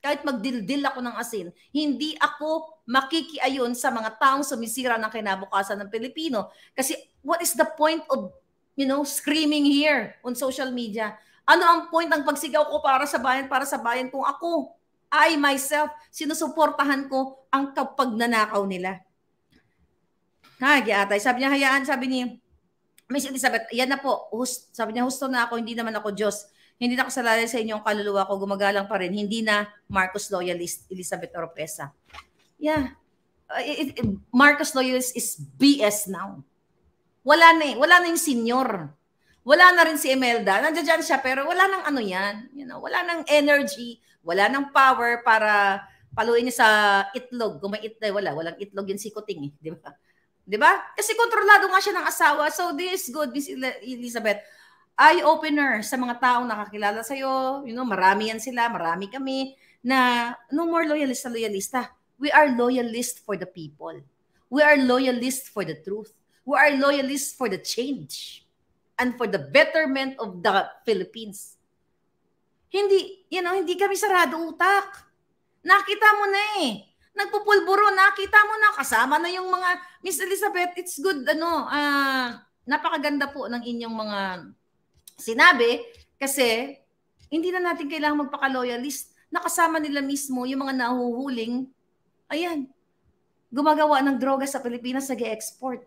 Kahit magdildil ako ng asin, hindi ako makikiayon sa mga taong sumisira ng kinabukasan ng Pilipino. Kasi what is the point of, you know, screaming here on social media? Ano ang point ng pagsigaw ko para sa bayan, para sa bayan kung ako, I myself, sinusuportahan ko ang kapag kapagnanakaw nila. Ha, giatay. Sabi niya, hayaan, sabi niya, Miss Elizabeth, yan na po. Host, sabi niya, husto na ako, hindi naman ako Diyos. Hindi na ako salalay sa inyong kaluluwa ko, gumagalang pa rin. Hindi na Marcos Loyalist, Elizabeth Oropesa. Yeah. It, it, Marcos Loyalist is BS now. Wala na eh. Wala na yung senior. Wala na rin si Imelda. Nandiyan siya pero wala nang ano yan. You know, wala nang energy. Wala nang power para paluin niya sa itlog. Kung may itlog, wala. Walang itlog yung sikuting eh. Di ba? 'Di ba? Kasi kontrolado nga siya ng asawa. So this is good, Miss Elizabeth. Eye opener sa mga taong nakakilala sa iyo. You know, marami yan sila, marami kami na no more loyalist na loyalista. We are loyalist for the people. We are loyalist for the truth. We are loyalist for the change and for the betterment of the Philippines. Hindi, you know, hindi kami sarado utak. Nakita mo na eh nagpupulburo na, kita mo na, kasama na yung mga, Miss Elizabeth, it's good, ano, uh, napakaganda po ng inyong mga sinabi kasi hindi na natin kailangan magpaka-loyalist. Nakasama nila mismo yung mga nahuhuling, ayan, gumagawa ng droga sa Pilipinas, nag export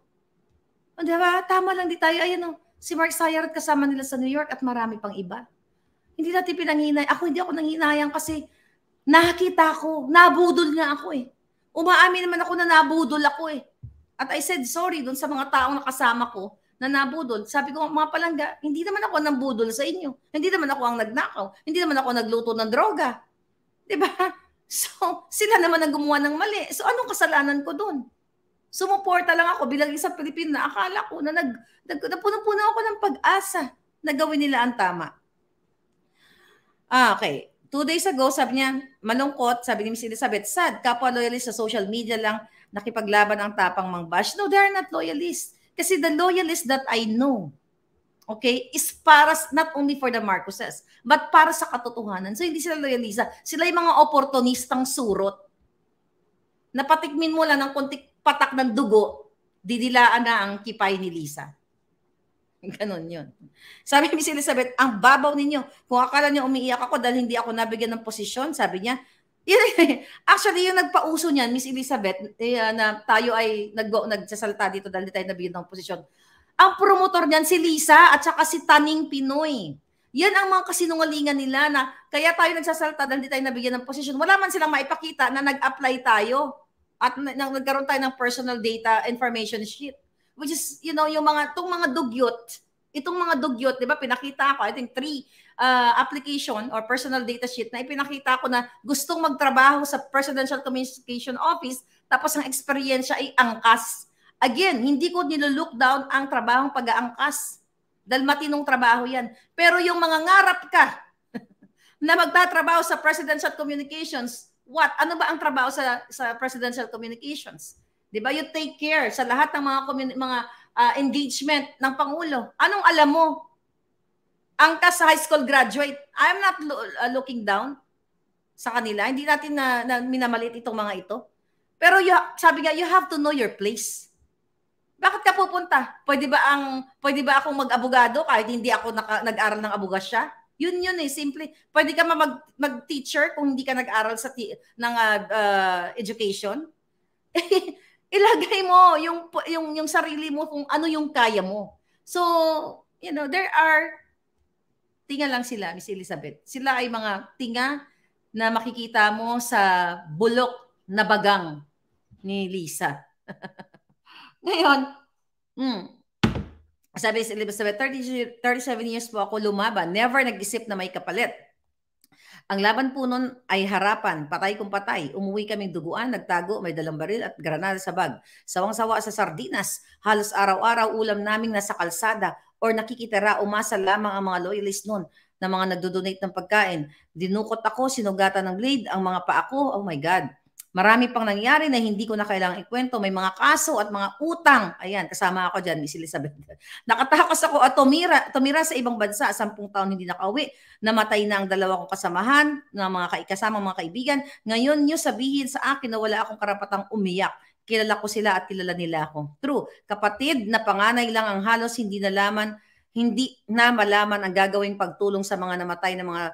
O diba? Tama lang di tayo. Ayan oh, si Mark at kasama nila sa New York at marami pang iba. Hindi natin pinanghinay. Ako hindi ako nanghinayang kasi nakita ko, nabudol nga ako eh. Umaamin naman ako na nabudol ako eh. At I said sorry doon sa mga taong nakasama ko na nabudol. Sabi ko, mga palangga, hindi naman ako ang budol sa inyo. Hindi naman ako ang nagnakaw. Hindi naman ako nagluto ng droga. ba? Diba? So, sila naman ang gumawa ng mali. So, anong kasalanan ko doon? Sumuporta lang ako bilang isang Pilipino na akala ko na nag, nag, napunong-puno ako ng pag-asa na gawin nila ang tama. Ah, okay. Two days ago, sabi niya, malungkot, sabi ni Miss Elizabeth, sad, kapwa loyalist sa social media lang nakipaglaban ang tapang mang bash. No, they are not loyalist. Kasi the loyalist that I know, okay, is para not only for the Marcoses, but para sa katotohanan. So hindi sila loyalista. Sila yung mga oportunistang surot. Napatikmin mo lang ng konti patak ng dugo, didilaan na ang kipay ni Lisa. Ganon yun. Sabi ni Miss Elizabeth, ang babaw ninyo. Kung akala niyo umiiyak ako dahil hindi ako nabigyan ng posisyon, sabi niya, actually, yung nagpauso niyan, Miss Elizabeth, eh, ah, na tayo ay nag nagsasalta dito dahil tayo nabigyan ng posisyon. Ang promotor niyan, si Lisa at saka si Taning Pinoy. Yan ang mga kasinungalingan nila na kaya tayo nagsasalta dahil hindi tayo nabigyan ng posisyon. Wala man silang maipakita na nag-apply tayo at nagkaroon tayo ng personal data information sheet which is, you know, yung mga, itong mga dugyot, itong mga dugyot, di ba, pinakita ko, I think three uh, application or personal data sheet na ipinakita ko na gustong magtrabaho sa Presidential Communication Office, tapos ang experience ay angkas. Again, hindi ko nilook down ang trabahong pag-aangkas. Dahil matinong trabaho yan. Pero yung mga ngarap ka na magtatrabaho sa Presidential Communications, what? Ano ba ang trabaho sa, sa Presidential Communications? 'Di ba? You take care sa lahat ng mga mga uh, engagement ng pangulo. Anong alam mo? Angkas sa high school graduate. I am not lo- uh, looking down sa kanila. Hindi natin na, na minamalit itong mga ito. Pero you, sabi nga, you have to know your place. Bakit ka pupunta? Pwede ba ang pwede ba akong mag-abogado kahit hindi ako naka, nag-aral ng abogasya? Yun yun eh, simple. Pwede ka mag, mag-teacher kung hindi ka nag-aral sa ti- ng uh, uh, education. ilagay mo yung yung yung sarili mo kung ano yung kaya mo. So, you know, there are tinga lang sila, Miss Elizabeth. Sila ay mga tinga na makikita mo sa bulok na bagang ni Lisa. Ngayon, hmm, sabi si Elizabeth, 30, 37 years po ako lumaban. Never nag-isip na may kapalit. Ang laban po noon ay harapan, patay kung patay. Umuwi kaming duguan, nagtago, may dalang baril at granada sa bag. Sawang-sawa sa sardinas, halos araw-araw ulam naming nasa kalsada or nakikitira umasa lamang ang mga loyalist noon na mga nagdodonate ng pagkain. Dinukot ako, sinugatan ng blade, ang mga paako, oh my God. Marami pang nangyari na hindi ko na kailangang ikwento. May mga kaso at mga utang. Ayan, kasama ako dyan, Miss Elizabeth. Nakatakas ako at tumira, tumira sa ibang bansa. Sampung taon hindi nakauwi. Namatay na ang dalawa kong kasamahan, ng mga kasama mga kaibigan. Ngayon nyo sabihin sa akin na wala akong karapatang umiyak. Kilala ko sila at kilala nila ako. True, kapatid na panganay lang ang halos hindi nalaman hindi na malaman ang gagawing pagtulong sa mga namatay na mga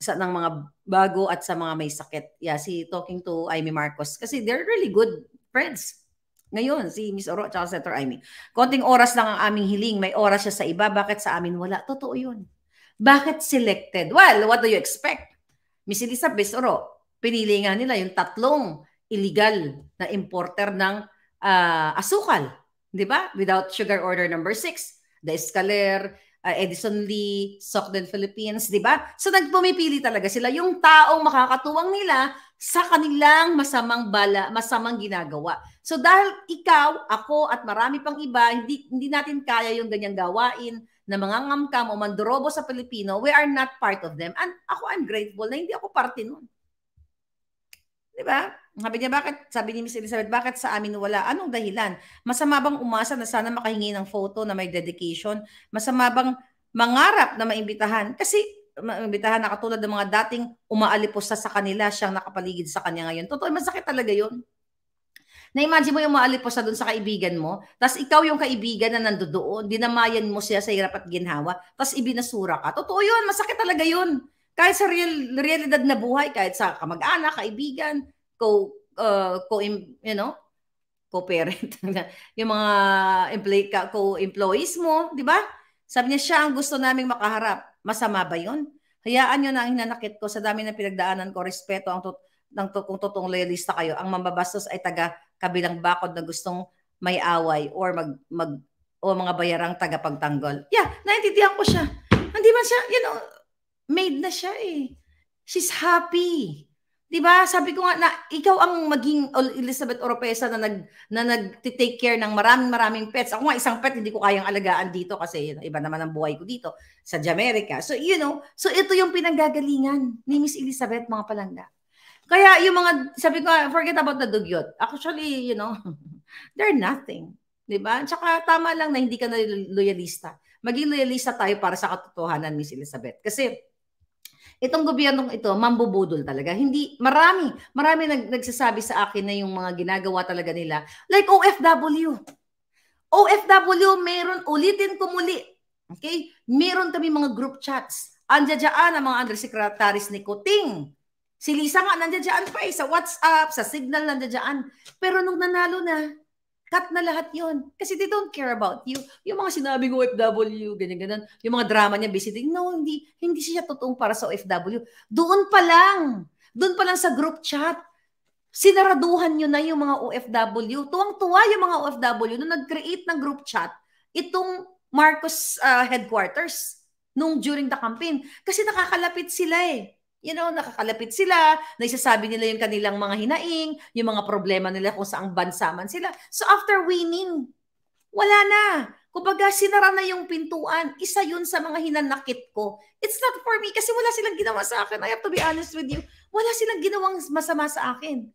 sa ng mga bago at sa mga may sakit. Yeah, si talking to Amy Marcos kasi they're really good friends. Ngayon, si Miss Oro at Senator Amy. Konting oras lang ang aming hiling. May oras siya sa iba. Bakit sa amin wala? Totoo yun. Bakit selected? Well, what do you expect? Miss Elizabeth Oro, pinili nga nila yung tatlong illegal na importer ng uh, asukal. Di ba? Without sugar order number 6. The Escaler, uh, Edison Lee, Sokden Philippines, di ba? So nagpumipili talaga sila yung taong makakatuwang nila sa kanilang masamang bala, masamang ginagawa. So dahil ikaw, ako at marami pang iba, hindi, hindi natin kaya yung ganyang gawain na mga ngamkam o mandorobo sa Pilipino, we are not part of them. And ako, I'm grateful na hindi ako parte nun. Di ba? Sabi niya, bakit? Sabi ni Miss Elizabeth, bakit sa amin wala? Anong dahilan? Masama bang umasa na sana makahingi ng photo na may dedication? Masama bang mangarap na maimbitahan? Kasi maimbitahan na katulad ng mga dating umaalipos sa, sa kanila, siyang nakapaligid sa kanya ngayon. Totoo, masakit talaga yun. Na-imagine mo yung maalipos na doon sa kaibigan mo, tapos ikaw yung kaibigan na nandoon, dinamayan mo siya sa hirap at ginhawa, tapos ibinasura ka. Totoo yun, masakit talaga yun. Kahit sa real, realidad na buhay, kahit sa kamag-anak, kaibigan, co uh, co you know, co-parent. yung mga employee co-employees mo, 'di ba? Sabi niya siya ang gusto naming makaharap. Masama ba 'yon? Hayaan niyo na ang hinanakit ko sa dami ng pinagdaanan ko, respeto ang tot ng kung totoong loyalista kayo. Ang mambabastos ay taga kabilang bakod na gustong may away or mag mag o mga bayarang tagapagtanggol. Yeah, naintindihan ko siya. Hindi man siya, you know, made na siya eh. She's happy. 'Di ba? Sabi ko nga na ikaw ang maging Elizabeth Oropesa na nag na nagte-take care ng maraming maraming pets. Ako nga isang pet hindi ko kayang alagaan dito kasi iba naman ang buhay ko dito sa Jamaica. So you know, so ito yung pinanggagalingan ni Miss Elizabeth mga palangga. Kaya yung mga sabi ko forget about the dugyot. Actually, you know, they're nothing. 'Di ba? Tsaka tama lang na hindi ka na loyalista. Maging loyalista tayo para sa katotohanan Miss Elizabeth. Kasi itong gobyernong ito, mambubudol talaga. Hindi, marami, marami nag, nagsasabi sa akin na yung mga ginagawa talaga nila. Like OFW. OFW, meron, ulitin ko muli. Okay? Meron kami mga group chats. Andiyan Andiyadyaan ang mga undersecretaries ni Kuting. Si Lisa nga nandiyadyaan pa eh, sa WhatsApp, sa Signal nandiyadyaan. Pero nung nanalo na, Cut na lahat yon Kasi they don't care about you. Yung mga sinabi sinabing OFW, ganyan-ganyan, yung mga drama niya visiting, no, hindi, hindi siya totoong para sa OFW. Doon pa lang, doon pa lang sa group chat, sinaraduhan nyo na yung mga OFW. Tuwang-tuwa yung mga OFW nung nag-create ng group chat itong Marcos uh, headquarters nung during the campaign. Kasi nakakalapit sila eh you know, nakakalapit sila, naisasabi nila yung kanilang mga hinaing, yung mga problema nila kung saang bansa man sila. So after winning, wala na. Kumbaga, sinara na yung pintuan. Isa yun sa mga hinanakit ko. It's not for me kasi wala silang ginawa sa akin. I have to be honest with you. Wala silang ginawang masama sa akin.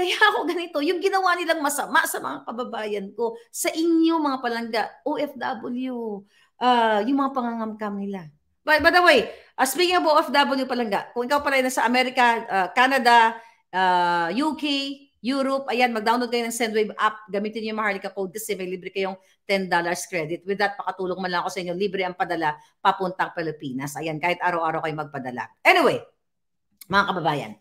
Kaya ako ganito, yung ginawa nilang masama sa mga kababayan ko, sa inyo mga palangga, OFW, uh, yung mga pangangamkam nila By, by the way, uh, speaking of OFW palangga, kung ikaw pala nasa Amerika, uh, Canada, uh, UK, Europe, ayan, mag-download kayo ng Sendwave app. Gamitin niyo yung Maharlika code kasi may libre kayong $10 credit. With that, pakatulong man lang ako sa inyo. Libre ang padala papuntang Pilipinas. Ayan, kahit araw-araw kayo magpadala. Anyway, mga kababayan.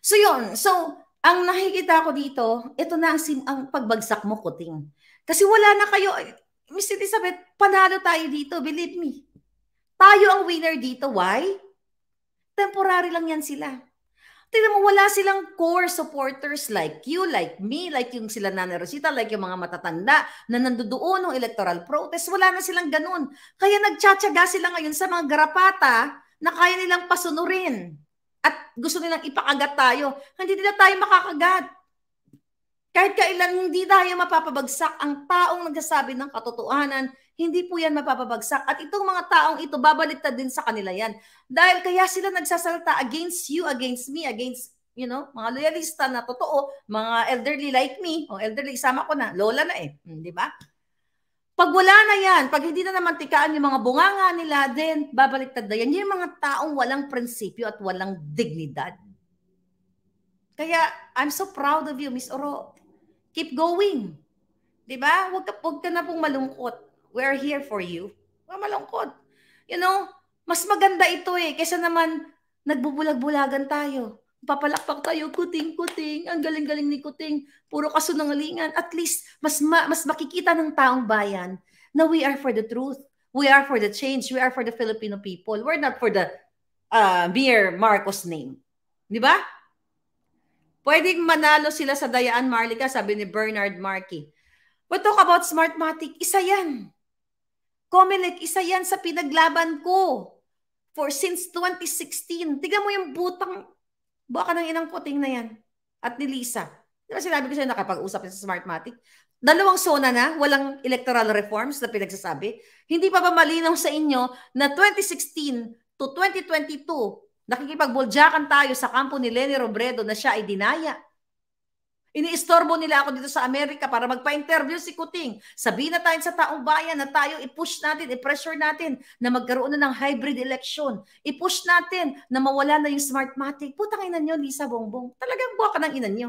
So yun, so ang nakikita ko dito, ito na ang, sim- ang pagbagsak mo, kuting. Kasi wala na kayo, Miss Elizabeth, panalo tayo dito, believe me. Tayo ang winner dito. Why? Temporary lang yan sila. Tignan mo, wala silang core supporters like you, like me, like yung sila Nana Rosita, like yung mga matatanda na nandoon ng electoral protest. Wala na silang ganun. Kaya nagtsatsaga sila ngayon sa mga garapata na kaya nilang pasunurin. At gusto nilang ipakagat tayo. Hindi nila tayo makakagat. Kahit kailan hindi tayo mapapabagsak ang taong nagsasabi ng katotohanan, hindi po yan mapapabagsak. At itong mga taong ito, babaliktad din sa kanila yan. Dahil kaya sila nagsasalta against you, against me, against, you know, mga loyalista na totoo, mga elderly like me, o elderly, sama ko na, lola na eh, hmm, di ba? Pag wala na yan, pag hindi na naman tikaan yung mga bunganga nila, then babaliktad na yan. Yung mga taong walang prinsipyo at walang dignidad. Kaya, I'm so proud of you, Miss Oro. Keep going. 'Di ba? Huwag ka, huwag ka na pong malungkot. We are here for you. Huwag malungkot. You know, mas maganda ito eh kaysa naman nagbubulag-bulagan tayo. Papalakpak tayo, kuting, kuting. Ang galing-galing ni kuting. Puro kasunangalingan. At least, mas, ma- mas makikita ng taong bayan na we are for the truth. We are for the change. We are for the Filipino people. We're not for the uh, mere Marcos name. Di ba? Pwedeng manalo sila sa Dayaan Marlica, sabi ni Bernard Markey. But talk about Smartmatic, isa yan. Comelec, isa yan sa pinaglaban ko for since 2016. Tiga mo yung butang baka ng inang kuting na yan. At ni Lisa. Di ba sinabi ko sa'yo nakapag-usap sa Smartmatic? Dalawang sona na, walang electoral reforms na pinagsasabi. Hindi pa ba malinaw sa inyo na 2016 to 2022, Nakikipagbuljakan tayo sa kampo ni Lenny Robredo na siya ay dinaya. Iniistorbo nila ako dito sa Amerika para magpa-interview si Kuting. Sabihin na tayo sa taong bayan na tayo i-push natin, i-pressure natin na magkaroon na ng hybrid election. I-push natin na mawala na yung smartmatic. Putang ina nyo, Lisa Bongbong. Talagang buha ka ng ina nyo.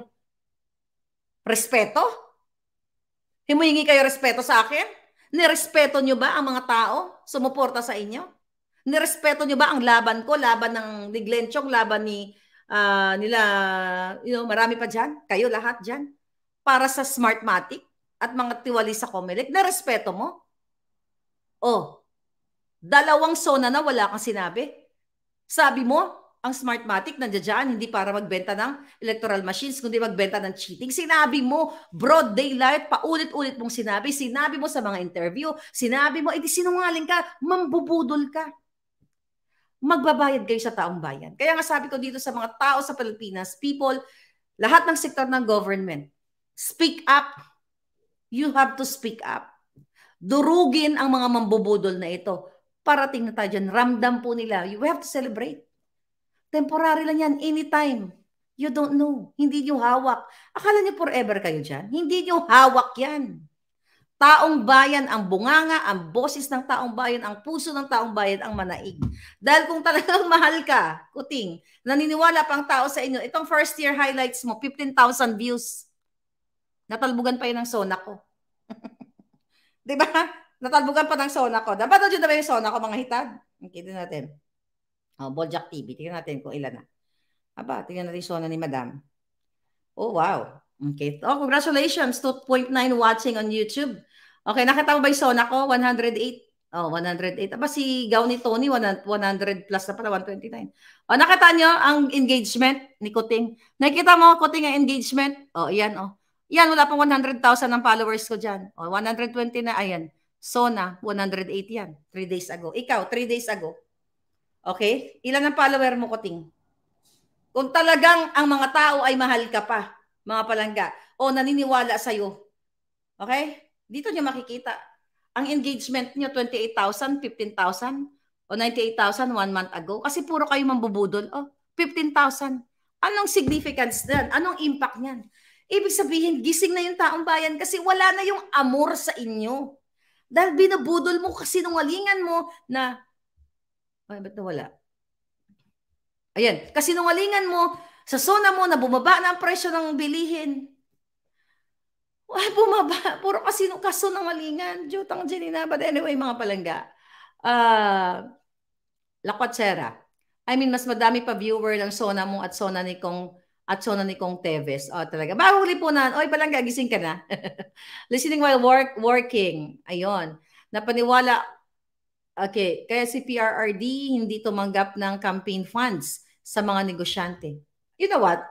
Respeto? Himuhingi kayo respeto sa akin? Nirespeto nyo ba ang mga tao sumuporta sa inyo? Nirespeto niyo ba ang laban ko, laban ng ni Glenchong, laban ni uh, nila, you know, marami pa diyan, kayo lahat diyan para sa Smartmatic at mga tiwali sa Comelec. Nirespeto mo? Oh, dalawang sona na wala kang sinabi. Sabi mo, ang Smartmatic nandiyan hindi para magbenta ng electoral machines, kundi magbenta ng cheating. Sinabi mo, broad daylight, paulit-ulit mong sinabi. Sinabi mo sa mga interview, sinabi mo, edi eh, sinungaling ka, mambubudol ka magbabayad kayo sa taong bayan. Kaya nga sabi ko dito sa mga tao sa Pilipinas, people, lahat ng sektor ng government, speak up. You have to speak up. Durugin ang mga mambubudol na ito. Parating na tayo dyan. Ramdam po nila. You have to celebrate. Temporary lang yan. Anytime. You don't know. Hindi nyo hawak. Akala nyo forever kayo dyan. Hindi nyo hawak yan. Taong bayan ang bunganga, ang boses ng taong bayan, ang puso ng taong bayan ang manaig. Dahil kung talagang mahal ka, kuting, naniniwala pang tao sa inyo, itong first year highlights mo, 15,000 views. Natalbugan pa yun ng sona ko. Di ba? Natalbugan pa ng sona ko. Dapat na ba yung sona ko, mga hitad? Kita natin. Oh, Boljak TV. Tingnan natin kung ilan na. Aba, tingnan natin sona ni Madam. Oh, wow. Okay. Oh, congratulations. 2.9 watching on YouTube. Okay, nakita mo ba yung Sona ko? 108. Oh, 108. Aba, si Gaw ni Tony, 100 plus na pala, 129. Oh, nakita nyo ang engagement ni Kuting. Nakita mo, Kuting, ang engagement? Oh, yan, oh. Yan, wala pang 100,000 ng followers ko dyan. Oh, 120 na, ayan. Sona, 108 yan. 3 days ago. Ikaw, 3 days ago. Okay? Ilan ang follower mo, Kuting? Kung talagang ang mga tao ay mahal ka pa, mga palangga, o naniniwala sa'yo. Okay? Dito niyo makikita. Ang engagement niyo 28,000, 15,000 o 98,000 one month ago. Kasi puro kayo mambubudol. Oh, 15,000. Anong significance niyan? Anong impact niyan? Ibig sabihin, gising na yung taong bayan kasi wala na yung amor sa inyo. Dahil binabudol mo kasi nungalingan mo na, ay, ba't wala? Ayan, kasi nungalingan mo, sa zona mo na bumaba na ang presyo ng bilihin, ay, bumaba. Puro kasi nung kaso ng malingan. Jutang Janina. But anyway, mga palangga. Uh, La Cochera. I mean, mas madami pa viewer ng Sona mo at Sona ni Kong at Sona ni Kong Teves. oh, talaga. Bago lipunan. Oy, palangga, gising ka na. Listening while work, working. Ayun. Napaniwala. Okay. Kaya si PRRD hindi tumanggap ng campaign funds sa mga negosyante. You know what?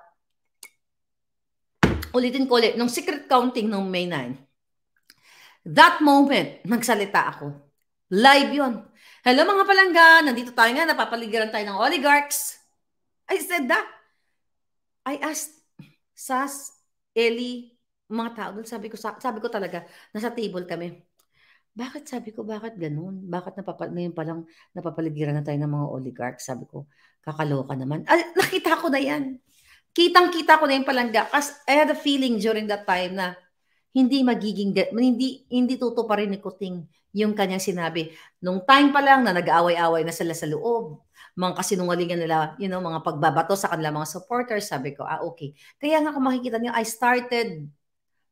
ulitin ko ulit, nung secret counting nung May 9, that moment, nagsalita ako. Live yon. Hello mga palangga, nandito tayo nga, napapaligiran tayo ng oligarchs. I said that. I asked Sas, Eli, mga tao doon, sabi ko, sabi ko talaga, nasa table kami. Bakit sabi ko, bakit ganun? Bakit napapal ngayon palang napapaligiran na tayo ng mga oligarchs? Sabi ko, kakaloka naman. Ay, nakita ko na yan kitang-kita ko na yung palangga. Kasi I had a feeling during that time na hindi magiging, hindi, hindi pa rin ni Kuting yung kanyang sinabi. Nung time pa lang na nag-aaway-away na sila sa loob, mga kasinungalingan nila, you know, mga pagbabato sa kanila mga supporters, sabi ko, ah, okay. Kaya nga kung makikita niyo, I started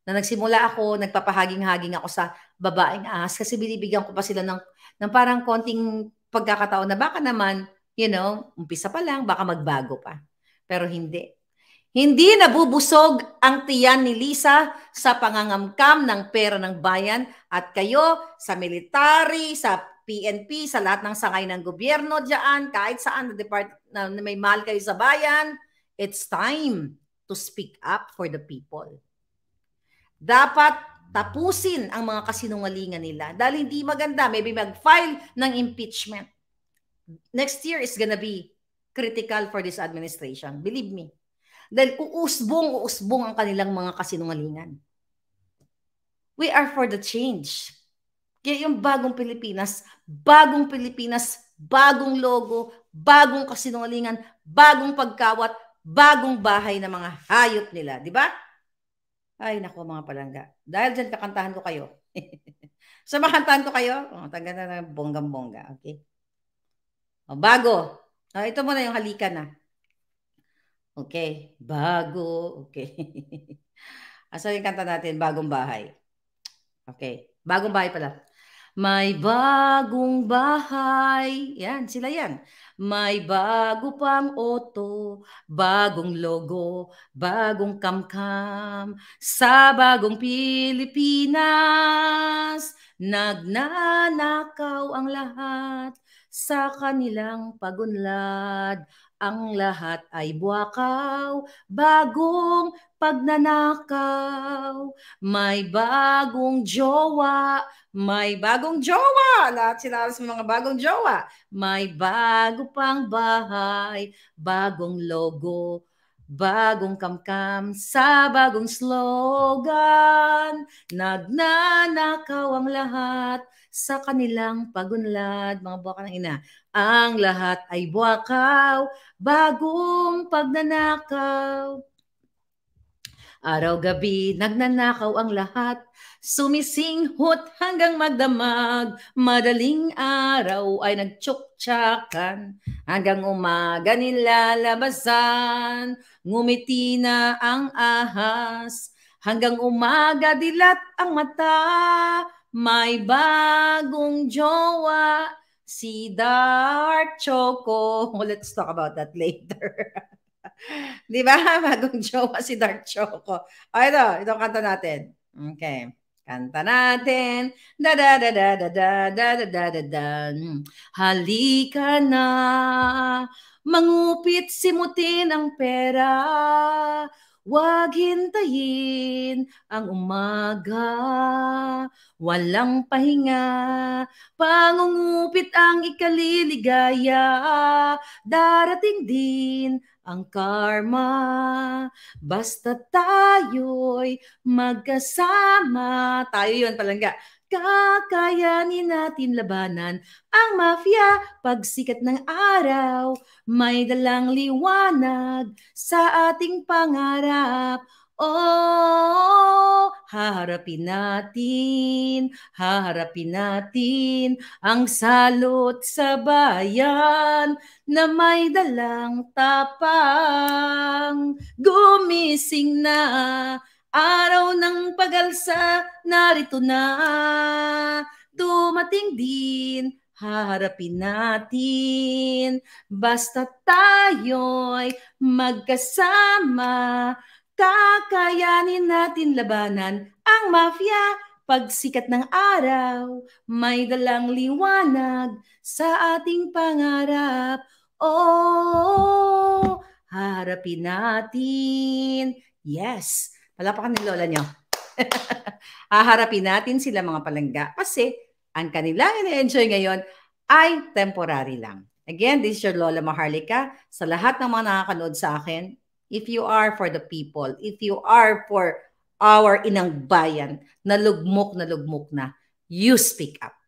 na nagsimula ako, nagpapahaging-haging ako sa babaeng ahas kasi binibigyan ko pa sila ng, ng parang konting pagkakataon na baka naman, you know, umpisa pa lang, baka magbago pa. Pero hindi hindi nabubusog ang tiyan ni Lisa sa pangangamkam ng pera ng bayan at kayo sa military, sa PNP, sa lahat ng sangay ng gobyerno diyan, kahit saan na, depart, na may mahal kayo sa bayan, it's time to speak up for the people. Dapat tapusin ang mga kasinungalingan nila dahil hindi maganda. Maybe mag-file ng impeachment. Next year is gonna be critical for this administration. Believe me. Dahil uusbong-uusbong ang kanilang mga kasinungalingan. We are for the change. Kaya yung bagong Pilipinas, bagong Pilipinas, bagong logo, bagong kasinungalingan, bagong pagkawat, bagong bahay ng mga hayop nila. Di ba? Ay, nako mga palangga. Dahil dyan, kakantahan ko kayo. sa Samahantahan ko kayo. Oh, taga na ng bonggang-bongga. Okay? O, oh, bago. O, oh, ito muna yung halika na. Okay, bago. Okay. Asa yung kanta natin? Bagong bahay. Okay, bagong bahay pala. May bagong bahay. Yan, sila yan. May bago pang oto, bagong logo, bagong kamkam. Sa bagong Pilipinas, nagnanakaw ang lahat sa kanilang pagunlad ang lahat ay buwakaw, bagong pagnanakaw. May bagong jowa, may bagong jowa. Lahat sila sa mga bagong jowa. May bago pang bahay, bagong logo, bagong kamkam sa bagong slogan. Nagnanakaw ang lahat, sa kanilang pagunlad, mga buwaka ng ina. Ang lahat ay buwakaw, bagong pagnanakaw. Araw-gabi, nagnanakaw ang lahat. Sumisinghot hanggang magdamag. Madaling araw ay nagtsuktsakan. Hanggang umaga nilalabasan. Ngumiti na ang ahas. Hanggang umaga dilat ang mata. May bagong jowa si Dark Choco. let's talk about that later. Di ba? Bagong jowa si Dark Choco. Oh, ito. Itong kanta natin. Okay. Kanta natin. Da da da da da da da da da da da. Halika na. Mangupit simutin ang pera Huwag hintayin ang umaga, walang pahinga, pangungupit ang ikaliligaya, darating din ang karma. Basta tayo'y magkasama. Tayo yun, palangga. Kakayanin natin labanan ang mafia pagsikat ng araw. May dalang liwanag sa ating pangarap. Oh, harapin natin, harapin natin ang salot sa bayan na may dalang tapang. Gumising na Araw ng pagalsa, narito na. Dumating din, haharapin natin. Basta tayo'y magkasama. Kakayanin natin labanan ang mafia. Pagsikat ng araw, may dalang liwanag sa ating pangarap. Oh, harapin natin. Yes Palakpakan ni Lola niyo. Haharapin natin sila mga palangga kasi ang kanila ina-enjoy ngayon ay temporary lang. Again, this is your Lola Maharlika. Sa lahat ng mga nakakanood sa akin, if you are for the people, if you are for our inang bayan, na lugmok na lugmok na, you speak up.